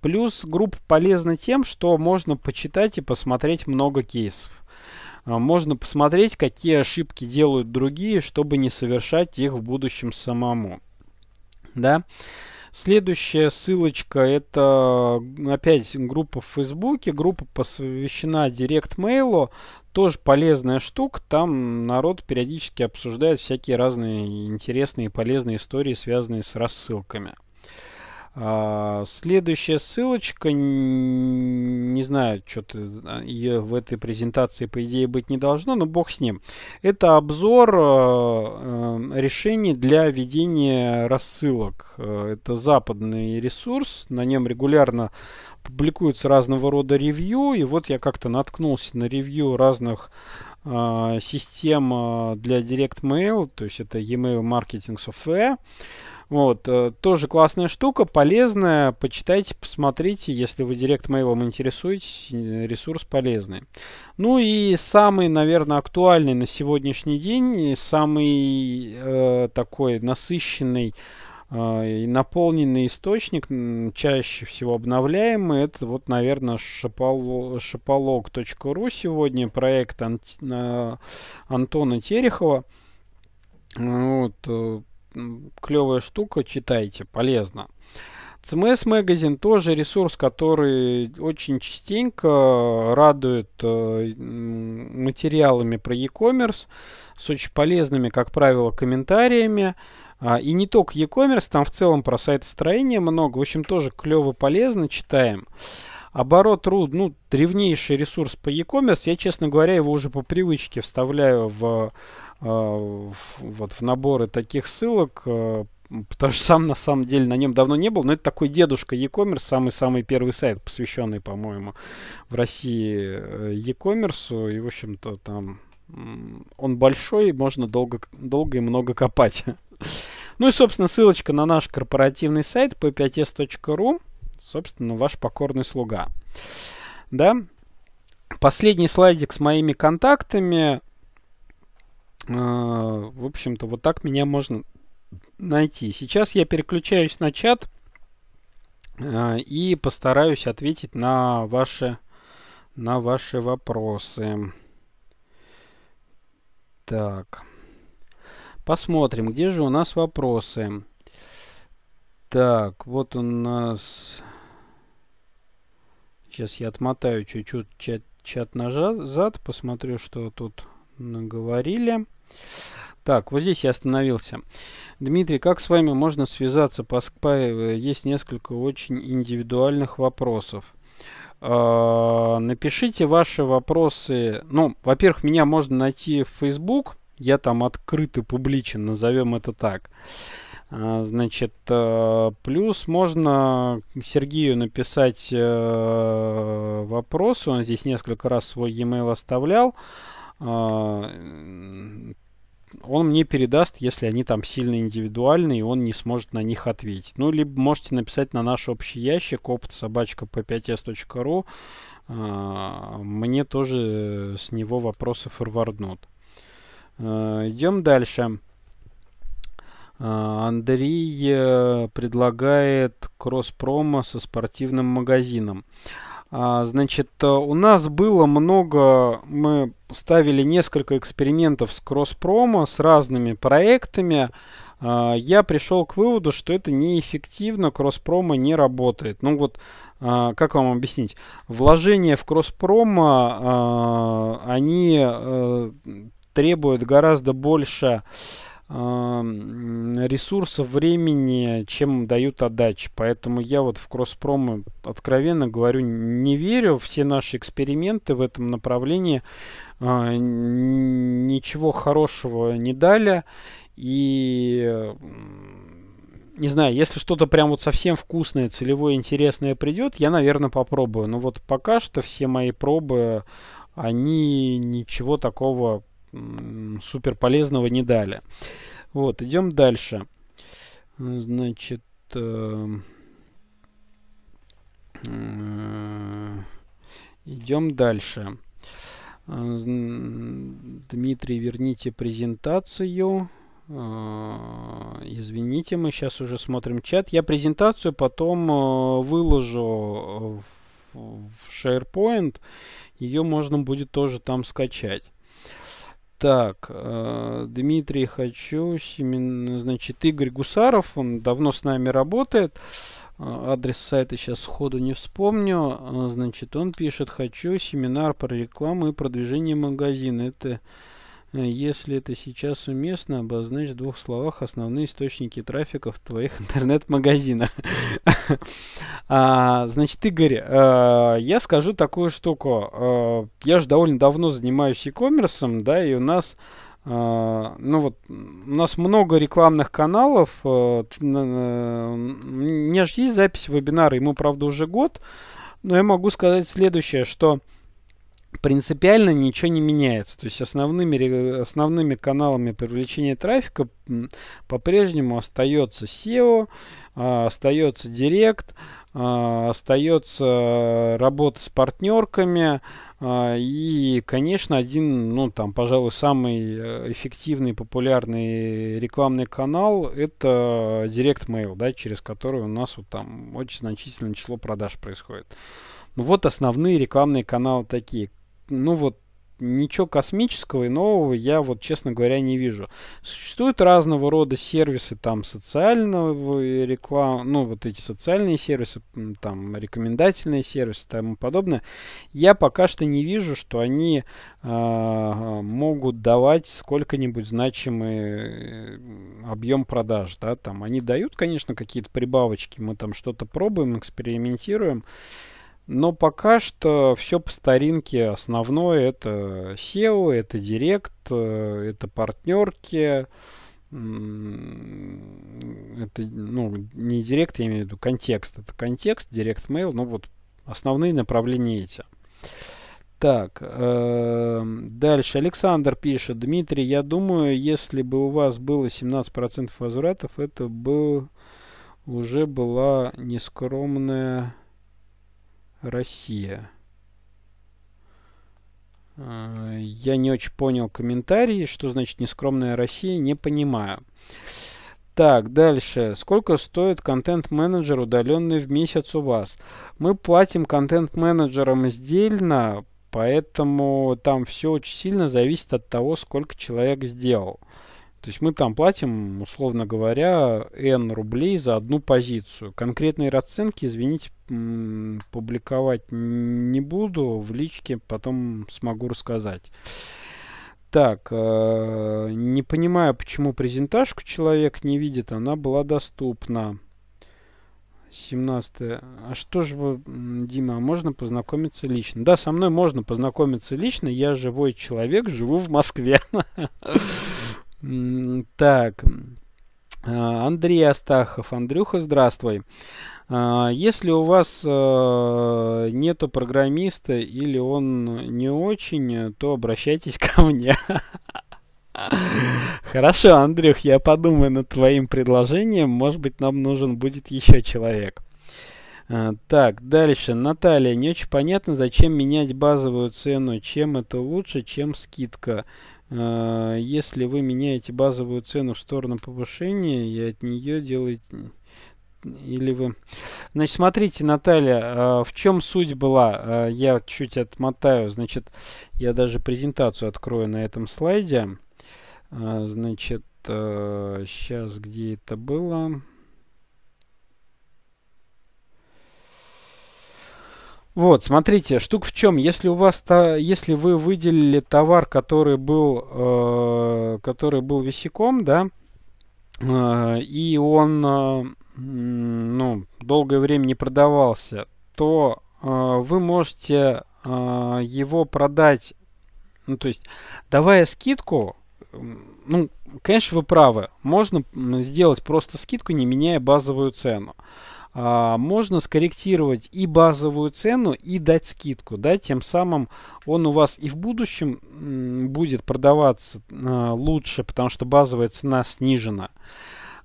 Плюс группа полезна тем, что можно почитать и посмотреть много кейсов. А, можно посмотреть, какие ошибки делают другие, чтобы не совершать их в будущем самому. Да? Следующая ссылочка это опять группа в Фейсбуке. Группа посвящена директ-мейлу. Тоже полезная штука. Там народ периодически обсуждает всякие разные интересные и полезные истории, связанные с рассылками. А, следующая ссылочка, не знаю, что-то а, ее в этой презентации, по идее, быть не должно, но бог с ним. Это обзор э, э, решений для ведения рассылок. Э, это западный ресурс, на нем регулярно публикуются разного рода ревью, и вот я как-то наткнулся на ревью разных а, систем для Direct Mail, то есть это e-mail маркетинг software. Вот, э, тоже классная штука, полезная. Почитайте, посмотрите, если вы директ мейлом интересуетесь, э, ресурс полезный. Ну и самый, наверное, актуальный на сегодняшний день, самый э, такой насыщенный э, и наполненный источник, чаще всего обновляемый, это вот, наверное, шапалог.ру сегодня, проект Ан Антона Терехова. Вот, клевая штука, читайте, полезно. CMS Magazine тоже ресурс, который очень частенько радует э, материалами про e-commerce, с очень полезными, как правило, комментариями. А, и не только e-commerce, там в целом про сайт строения много. В общем, тоже клево полезно, читаем. Uh, Оборот.ру, ну, древнейший ресурс по e-commerce. Я, честно говоря, его уже по привычке вставляю в, э, в, вот, в наборы таких ссылок, э, потому что сам на самом деле на нем давно не был, но это такой дедушка e-commerce, самый-самый первый сайт, посвященный, по-моему, в России э, e-commerce, и, в общем-то, там он большой, можно долго, долго и много копать. [laughs] ну и, собственно, ссылочка на наш корпоративный сайт p5s.ru. Собственно, ваш покорный слуга. Да? Последний слайдик с моими контактами. Э, в общем-то, вот так меня можно найти. Сейчас я переключаюсь на чат э, и постараюсь ответить на ваши, на ваши вопросы. Так. Посмотрим, где же у нас вопросы. Так, вот у нас... Сейчас я отмотаю чуть-чуть чат, чат назад, посмотрю, что тут наговорили. Так, вот здесь я остановился. Дмитрий, как с вами можно связаться по Есть несколько очень индивидуальных вопросов. А, напишите ваши вопросы. Ну, во-первых, меня можно найти в Facebook. Я там открыто, публичен, назовем это так. А, значит, э, плюс можно Сергею написать э, вопросы. Он здесь несколько раз свой e-mail оставлял. А, он мне передаст, если они там сильно индивидуальны, и он не сможет на них ответить. Ну, либо можете написать на наш общий ящик опыт собачка p5s.ru. Мне тоже с него вопросы форварднут. Э, идем дальше. Дальше. А, Андрей э, предлагает кросс-промо со спортивным магазином. А, значит, э, у нас было много, мы ставили несколько экспериментов с кросс-промо, с разными проектами. А, я пришел к выводу, что это неэффективно, кросс-промо не работает. Ну вот, как вам объяснить? Вложения в кросс-промо, они э, требуют гораздо больше ресурсов, времени, чем дают отдачи. Поэтому я вот в Кросспрома, откровенно говорю, не верю. Все наши эксперименты в этом направлении а, ничего хорошего не дали. И не знаю, если что-то прям вот совсем вкусное, целевое, интересное придет, я, наверное, попробую. Но вот пока что все мои пробы, они ничего такого супер полезного не дали. Вот, идем дальше. Значит, э, э, идем дальше. Дмитрий, верните презентацию. Э, извините, мы сейчас уже смотрим чат. Я презентацию потом выложу в SharePoint. Ее можно будет тоже там скачать. Так, э, Дмитрий Хочу, семен... значит, Игорь Гусаров, он давно с нами работает. Э, адрес сайта сейчас сходу не вспомню. Э, значит, он пишет, хочу семинар про рекламу и продвижение магазина. Это если это сейчас уместно, обозначь в двух словах основные источники трафика в твоих [laughs] интернет-магазинах. [laughs] Значит, Игорь, э, я скажу такую штуку. Э, я же довольно давно занимаюсь e-commerce, да, и у нас э, ну вот, у нас много рекламных каналов. У меня же есть запись вебинара, ему, правда, уже год. Но я могу сказать следующее, что принципиально ничего не меняется. То есть основными, основными каналами привлечения трафика по-прежнему остается SEO, а, остается Директ, а, остается работа с партнерками а, и, конечно, один, ну там, пожалуй, самый э, эффективный, популярный рекламный канал это Direct Mail, да, через который у нас вот там очень значительное число продаж происходит. Ну вот основные рекламные каналы такие ну вот, ничего космического и нового я вот, честно говоря, не вижу. Существуют разного рода сервисы, там, социального рекламы, ну, вот эти социальные сервисы, там, рекомендательные сервисы, тому подобное. Я пока что не вижу, что они э, могут давать сколько-нибудь значимый э, объем продаж, да, там, они дают, конечно, какие-то прибавочки, мы там что-то пробуем, экспериментируем, но пока что все по старинке. Основное это SEO, это Директ, э, это партнерки. Это, ну, не Директ, я имею в виду контекст. Это контекст, Директ Mail, ну вот основные направления эти. Так, э, дальше. Александр пишет. Дмитрий, я думаю, если бы у вас было 17% возвратов, это бы уже была нескромная Россия. А, я не очень понял комментарий, что значит нескромная Россия, не понимаю. Так, дальше. Сколько стоит контент-менеджер, удаленный в месяц у вас? Мы платим контент-менеджерам издельно, поэтому там все очень сильно зависит от того, сколько человек сделал. То есть мы там платим, условно говоря, n рублей за одну позицию. Конкретные расценки, извините, публиковать не буду. В личке потом смогу рассказать. Так, э, не понимаю, почему презентажку человек не видит. Она была доступна. 17. -е. А что же вы, Дима, а можно познакомиться лично? Да, со мной можно познакомиться лично. Я живой человек, живу в Москве. [laughs] Так, а, Андрей Астахов. Андрюха, здравствуй. А, если у вас э, нету программиста или он не очень, то обращайтесь [laughs] ко мне. Хорошо, Андрюх, я подумаю над твоим предложением. Может быть, нам нужен будет еще человек. А, так, дальше. Наталья, не очень понятно, зачем менять базовую цену. Чем это лучше, чем скидка? Э, если вы меняете базовую цену в сторону повышения и от нее делаете или вы значит смотрите наталья э, в чем суть была э, я чуть отмотаю значит я даже презентацию открою на этом слайде значит сейчас где это было Вот, смотрите, штука в чем. Если у вас, то, если вы выделили товар, который был, э, который был висяком, да, э, и он, э, ну, долгое время не продавался, то э, вы можете э, его продать, ну, то есть, давая скидку, ну, конечно, вы правы, можно сделать просто скидку, не меняя базовую цену. А, можно скорректировать и базовую цену, и дать скидку. Да? Тем самым он у вас и в будущем будет продаваться а, лучше, потому что базовая цена снижена.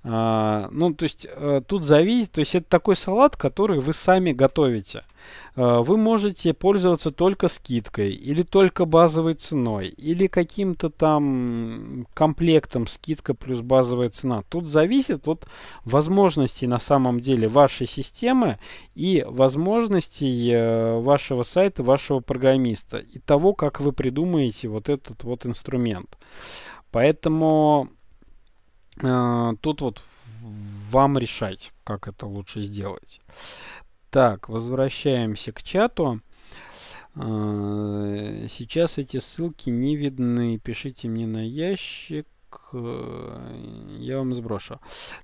А, ну, то есть э, тут зависит, то есть это такой салат, который вы сами готовите. Э, вы можете пользоваться только скидкой или только базовой ценой или каким-то там комплектом скидка плюс базовая цена. Тут зависит от возможностей на самом деле вашей системы и возможностей э, вашего сайта, вашего программиста и того, как вы придумаете вот этот вот инструмент. Поэтому Э, тут вот вам решать, как это лучше сделать. Так, возвращаемся к чату. Э, сейчас эти ссылки не видны. Пишите мне на ящик. Э, я вам сброшу.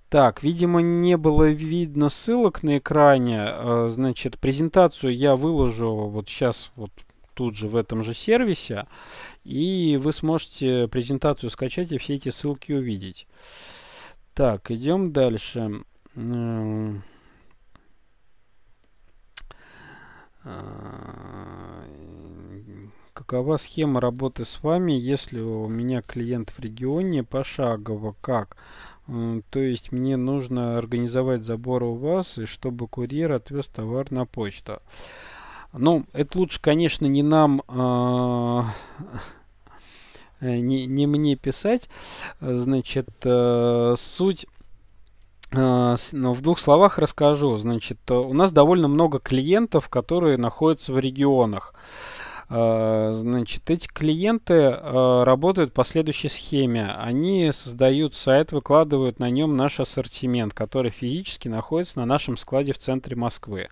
Так, видимо, не было видно ссылок на экране. Значит, презентацию я выложу вот сейчас, вот тут же в этом же сервисе. И вы сможете презентацию скачать и все эти ссылки увидеть. Так, идем дальше. Э, какова схема работы с вами, если у меня клиент в регионе пошагово? Как? То есть мне нужно организовать забор у вас, и чтобы курьер отвез товар на почту. Ну, это лучше, конечно, не нам, а, не, не мне писать. Значит, э, суть... Э, но ну, в двух словах расскажу. Значит, э, у нас довольно много клиентов, которые находятся в регионах. Э, значит, эти клиенты э, работают по следующей схеме. Они создают сайт, выкладывают на нем наш ассортимент, который физически находится на нашем складе в центре Москвы.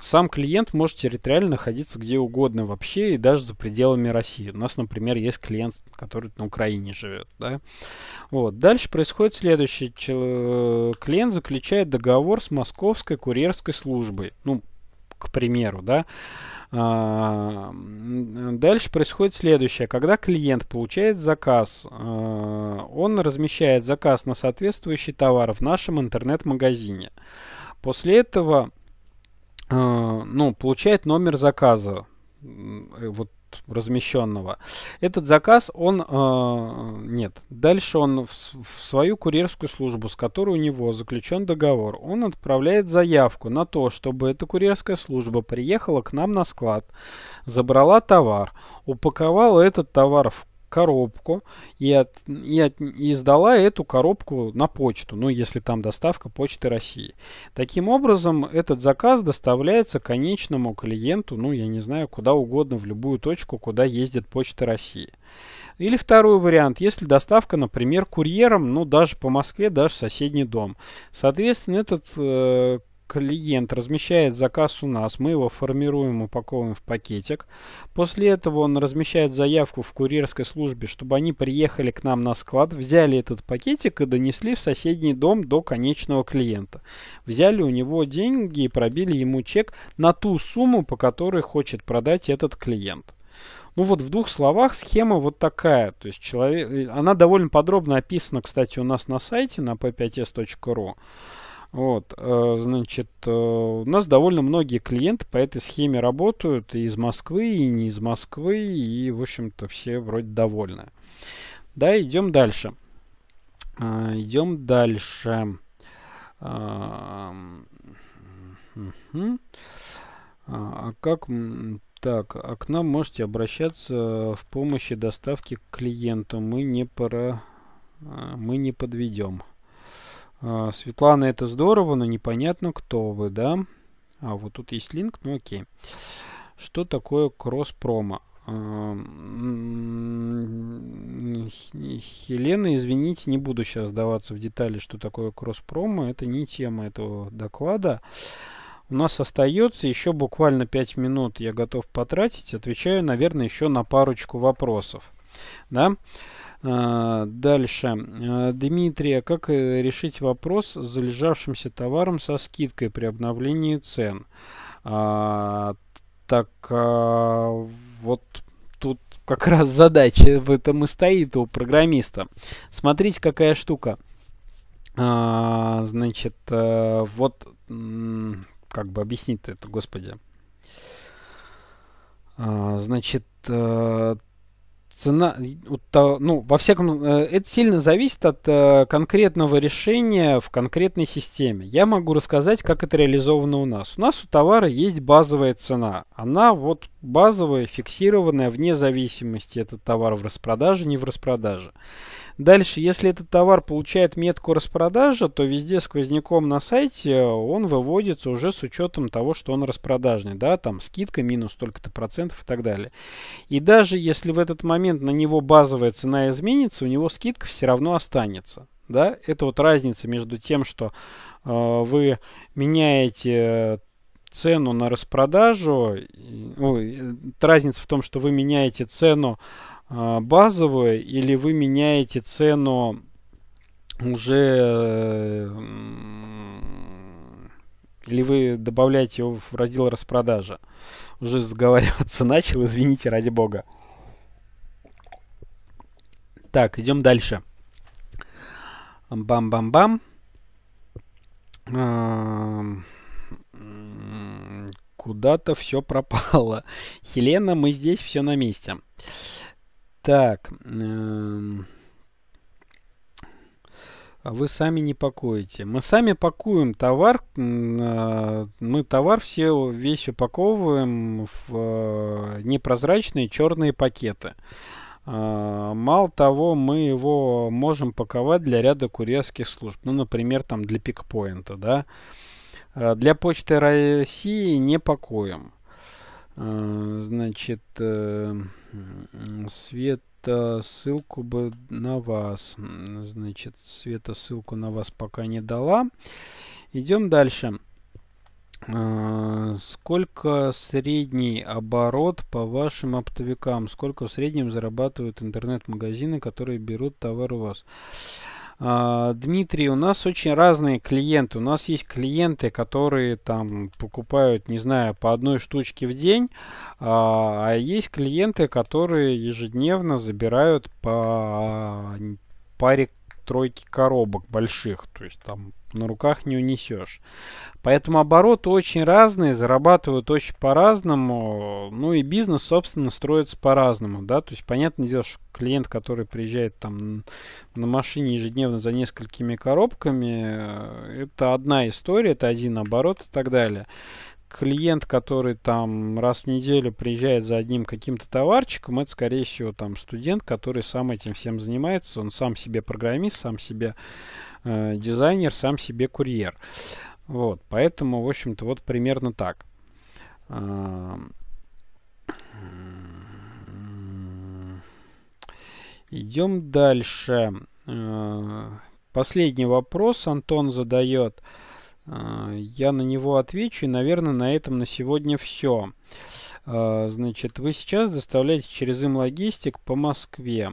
Сам клиент может территориально находиться где угодно вообще и даже за пределами России. У нас, например, есть клиент, который на Украине живет. Да? Вот. Дальше происходит следующее. Э, клиент заключает договор с московской курьерской службой. Ну, к примеру, да. А, дальше происходит следующее. Когда клиент получает заказ, а, он размещает заказ на соответствующий товар в нашем интернет-магазине. После этого а, ну, получает номер заказа. Э, вот размещенного. Этот заказ он... Э, нет. Дальше он в, в свою курьерскую службу, с которой у него заключен договор, он отправляет заявку на то, чтобы эта курьерская служба приехала к нам на склад, забрала товар, упаковала этот товар в коробку и, от, и, от, и сдала эту коробку на почту, ну если там доставка почты России. Таким образом, этот заказ доставляется конечному клиенту, ну я не знаю, куда угодно, в любую точку, куда ездит почта России. Или второй вариант, если доставка, например, курьером, ну даже по Москве, даже в соседний дом. Соответственно, этот э, клиент размещает заказ у нас, мы его формируем, упаковываем в пакетик. После этого он размещает заявку в курьерской службе, чтобы они приехали к нам на склад, взяли этот пакетик и донесли в соседний дом до конечного клиента. Взяли у него деньги и пробили ему чек на ту сумму, по которой хочет продать этот клиент. Ну вот в двух словах схема вот такая. То есть человек, э, она довольно подробно описана, кстати, у нас на сайте на p5s.ru. Вот, э, значит, э, у нас довольно многие клиенты по этой схеме работают и из Москвы, и не из Москвы, и, в общем-то, все вроде довольны. Да, идем дальше. Э, идем дальше. А как... Так, а к нам можете обращаться в помощи доставки к клиенту. Мы не пора... Мы не подведем. А, Светлана это здорово, но непонятно кто вы, да? А, вот тут есть линк, ну окей. Что такое кросс-промо? А, Хелена, извините, не буду сейчас сдаваться в детали, что такое кросс-промо. Это не тема этого доклада. У нас остается еще буквально 5 минут я готов потратить. Отвечаю, наверное, еще на парочку вопросов. Да? А, дальше. А, Дмитрий, как э, решить вопрос с залежавшимся товаром со скидкой при обновлении цен? А, так а, вот тут как раз задача в этом и стоит у программиста. Смотрите, какая штука. А, значит, а, вот как бы объяснить это, господи. А, значит, э, цена, ну, во всяком, э, это сильно зависит от э, конкретного решения в конкретной системе. Я могу рассказать, как это реализовано у нас. У нас у товара есть базовая цена. Она вот базовая, фиксированная, вне зависимости, этот товар в распродаже, не в распродаже. Дальше, если этот товар получает метку распродажа, то везде сквозняком на сайте он выводится уже с учетом того, что он распродажный. Да, там скидка минус столько-то процентов и так далее. И даже если в этот момент на него базовая цена изменится, у него скидка все равно останется. Да? Это вот разница между тем, что э, вы меняете цену на распродажу. Ну, разница в том, что вы меняете цену а, базовое или вы меняете цену уже э, или вы добавляете его в раздел распродажа. Уже сговариваться [laughs] начал, извините, ради бога. Так, идем дальше. Бам-бам-бам. А, куда-то все пропало. [laughs] Хелена, мы здесь, все на месте. Так. Эм, а вы сами не пакуете. Мы сами пакуем товар. Э, мы товар все весь упаковываем в э, непрозрачные черные пакеты. Э, мало того, мы его можем паковать для ряда курьерских служб. Ну, например, там для пикпоинта, да. Для почты России не пакуем. Значит, Света ссылку бы на вас. Значит, Света ссылку на вас пока не дала. Идем дальше. А, сколько средний оборот по вашим оптовикам? Сколько в среднем зарабатывают интернет-магазины, которые берут товар у вас? А, Дмитрий, у нас очень разные клиенты. У нас есть клиенты, которые там покупают, не знаю, по одной штучке в день, а, а есть клиенты, которые ежедневно забирают по а, паре тройки коробок больших. То есть там на руках не унесешь. Поэтому обороты очень разные, зарабатывают очень по-разному. Ну и бизнес, собственно, строится по-разному. Да? То есть, понятное дело, что клиент, который приезжает там на машине ежедневно за несколькими коробками, э, это одна история, это один оборот и так далее клиент, который там раз в неделю приезжает за одним каким-то товарчиком, это, скорее всего, там студент, который сам этим всем занимается. Он сам себе программист, сам себе э, дизайнер, сам себе курьер. Вот, поэтому, в общем-то, вот примерно так. Эм, идем дальше. Э, последний вопрос Антон задает. Э, а, я на него отвечу, и, наверное, на этом на сегодня все. А, значит, вы сейчас доставляете через им логистик по Москве.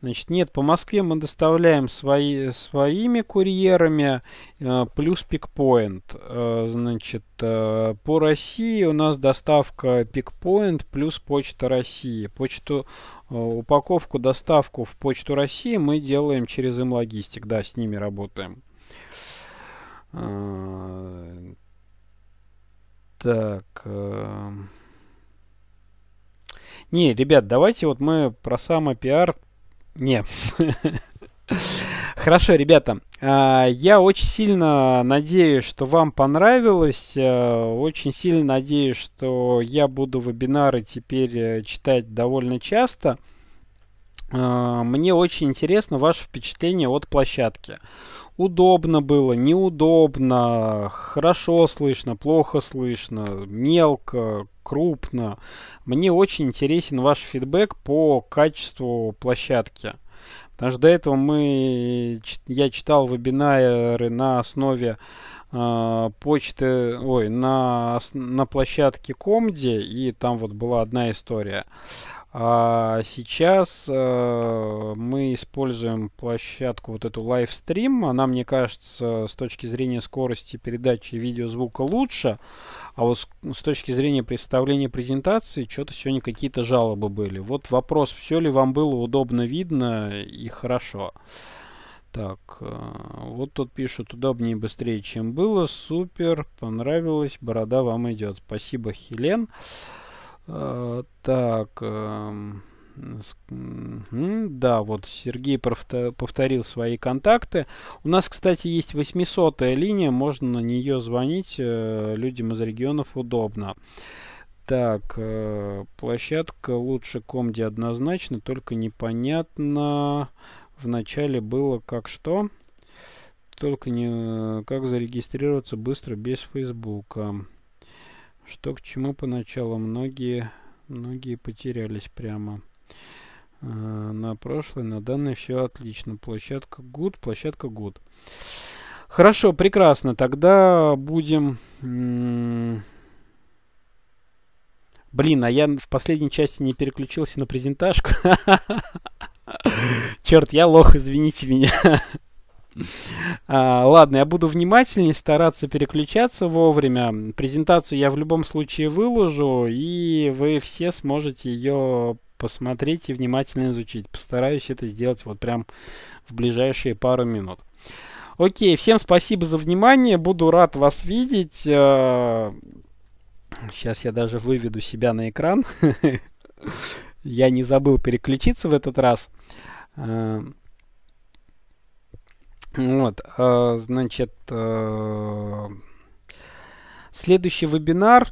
Значит, нет, по Москве мы доставляем свои, своими курьерами а, плюс пикпоинт. Значит, по России у нас доставка пикпоинт плюс почта России. Почту, упаковку, доставку в почту России мы делаем через им логистик. Да, с ними работаем. Э, так. Э, не, ребят, давайте вот мы про самопиар... Не. [laughs] Хорошо, ребята. Э, я очень сильно надеюсь, что вам понравилось. Очень сильно надеюсь, что я буду вебинары теперь читать довольно часто. А, мне очень интересно ваше впечатление от площадки. Удобно было, неудобно, хорошо слышно, плохо слышно, мелко, крупно. Мне очень интересен ваш фидбэк по качеству площадки. Потому что до этого мы, я читал вебинары на основе э, почты, ой, на, на площадке Комди, и там вот была одна история. А сейчас э, мы используем площадку вот эту LiveStream. Она, мне кажется, с точки зрения скорости передачи видеозвука лучше. А вот с, с точки зрения представления презентации, что-то сегодня какие-то жалобы были. Вот вопрос, все ли вам было удобно видно и хорошо. Так, э, вот тут пишут, удобнее и быстрее, чем было. Супер, понравилось, борода вам идет. Спасибо, Хелен. Хелен. Э, так, эм, да, вот Сергей повторил свои контакты. У нас, кстати, есть 800 линия, можно на нее звонить, э, людям из регионов удобно. Так, э, площадка лучше комди однозначно, только непонятно в начале было как что. Только не как зарегистрироваться быстро без Фейсбука что к чему поначалу многие многие потерялись прямо э, на прошлой на данной все отлично площадка good площадка good хорошо прекрасно тогда будем блин а я в последней части не переключился на презентажку [laughs] черт я лох извините меня [laughs] А, ладно, я буду внимательнее стараться переключаться вовремя. Презентацию я в любом случае выложу, и вы все сможете ее посмотреть и внимательно изучить. Постараюсь это сделать вот прям в ближайшие пару минут. Окей, всем спасибо за внимание. Буду рад вас видеть. Сейчас а, я даже выведу себя на экран. [laughs] Я не забыл переключиться в этот раз. А, вот, а, значит, а, следующий вебинар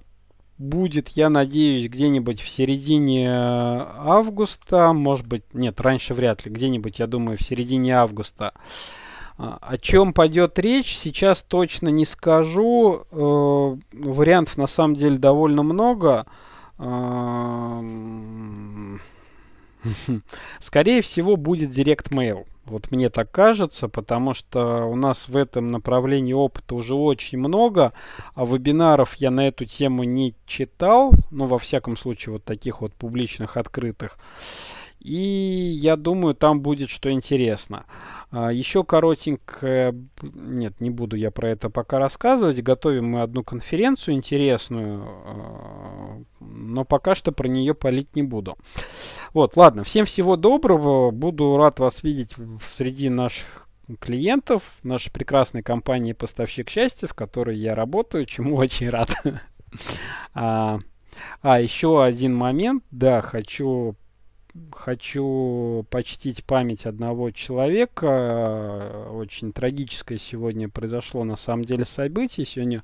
будет, я надеюсь, где-нибудь в середине августа, может быть, нет, раньше вряд ли, где-нибудь, я думаю, в середине августа. А, о чем пойдет речь, сейчас точно не скажу. вариантов на самом деле довольно много. [laughs] Скорее всего, будет директ мейл вот мне так кажется, потому что у нас в этом направлении опыта уже очень много, а вебинаров я на эту тему не читал, ну, во всяком случае, вот таких вот публичных, открытых. И я думаю, там будет что интересно. А, еще коротенько... Нет, не буду я про это пока рассказывать. Готовим мы одну конференцию интересную, а, но пока что про нее палить не буду. Вот, ладно, всем всего доброго. Буду рад вас видеть среди наших клиентов нашей прекрасной компании «Поставщик счастья», в которой я работаю, чему [laughs] очень рад. А, а еще один момент, да, хочу хочу почтить память одного человека. Очень трагическое сегодня произошло на самом деле событие. Сегодня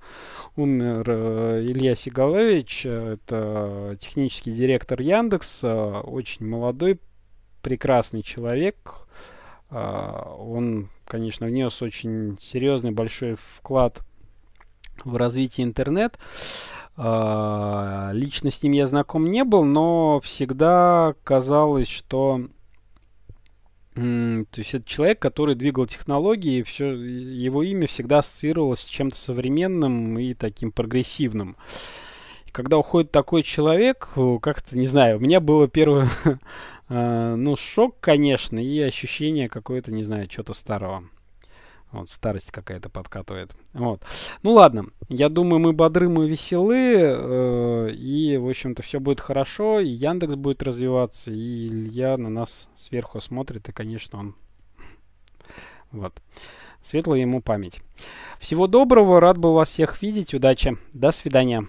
умер э, Илья Сигалович. это технический директор Яндекса. очень молодой, прекрасный человек. Э, он, конечно, внес очень серьезный большой вклад в развитие интернет. А, лично с ним я знаком не был, но всегда казалось, что то есть это человек, который двигал технологии, все, его имя всегда ассоциировалось с чем-то современным и таким прогрессивным. И когда уходит такой человек, как-то, не знаю, у меня было первое, [laughs] э, ну, шок, конечно, и ощущение какое-то, не знаю, чего-то старого. Вот, старость какая-то подкатывает. Вот. Ну ладно, я думаю, мы бодры, мы веселы, э, и, в общем-то, все будет хорошо, и Яндекс будет развиваться, и Илья на нас сверху смотрит, и, конечно, он... [laughs] Вот. Светлая ему память. Всего доброго, рад был вас всех видеть, удачи, до свидания.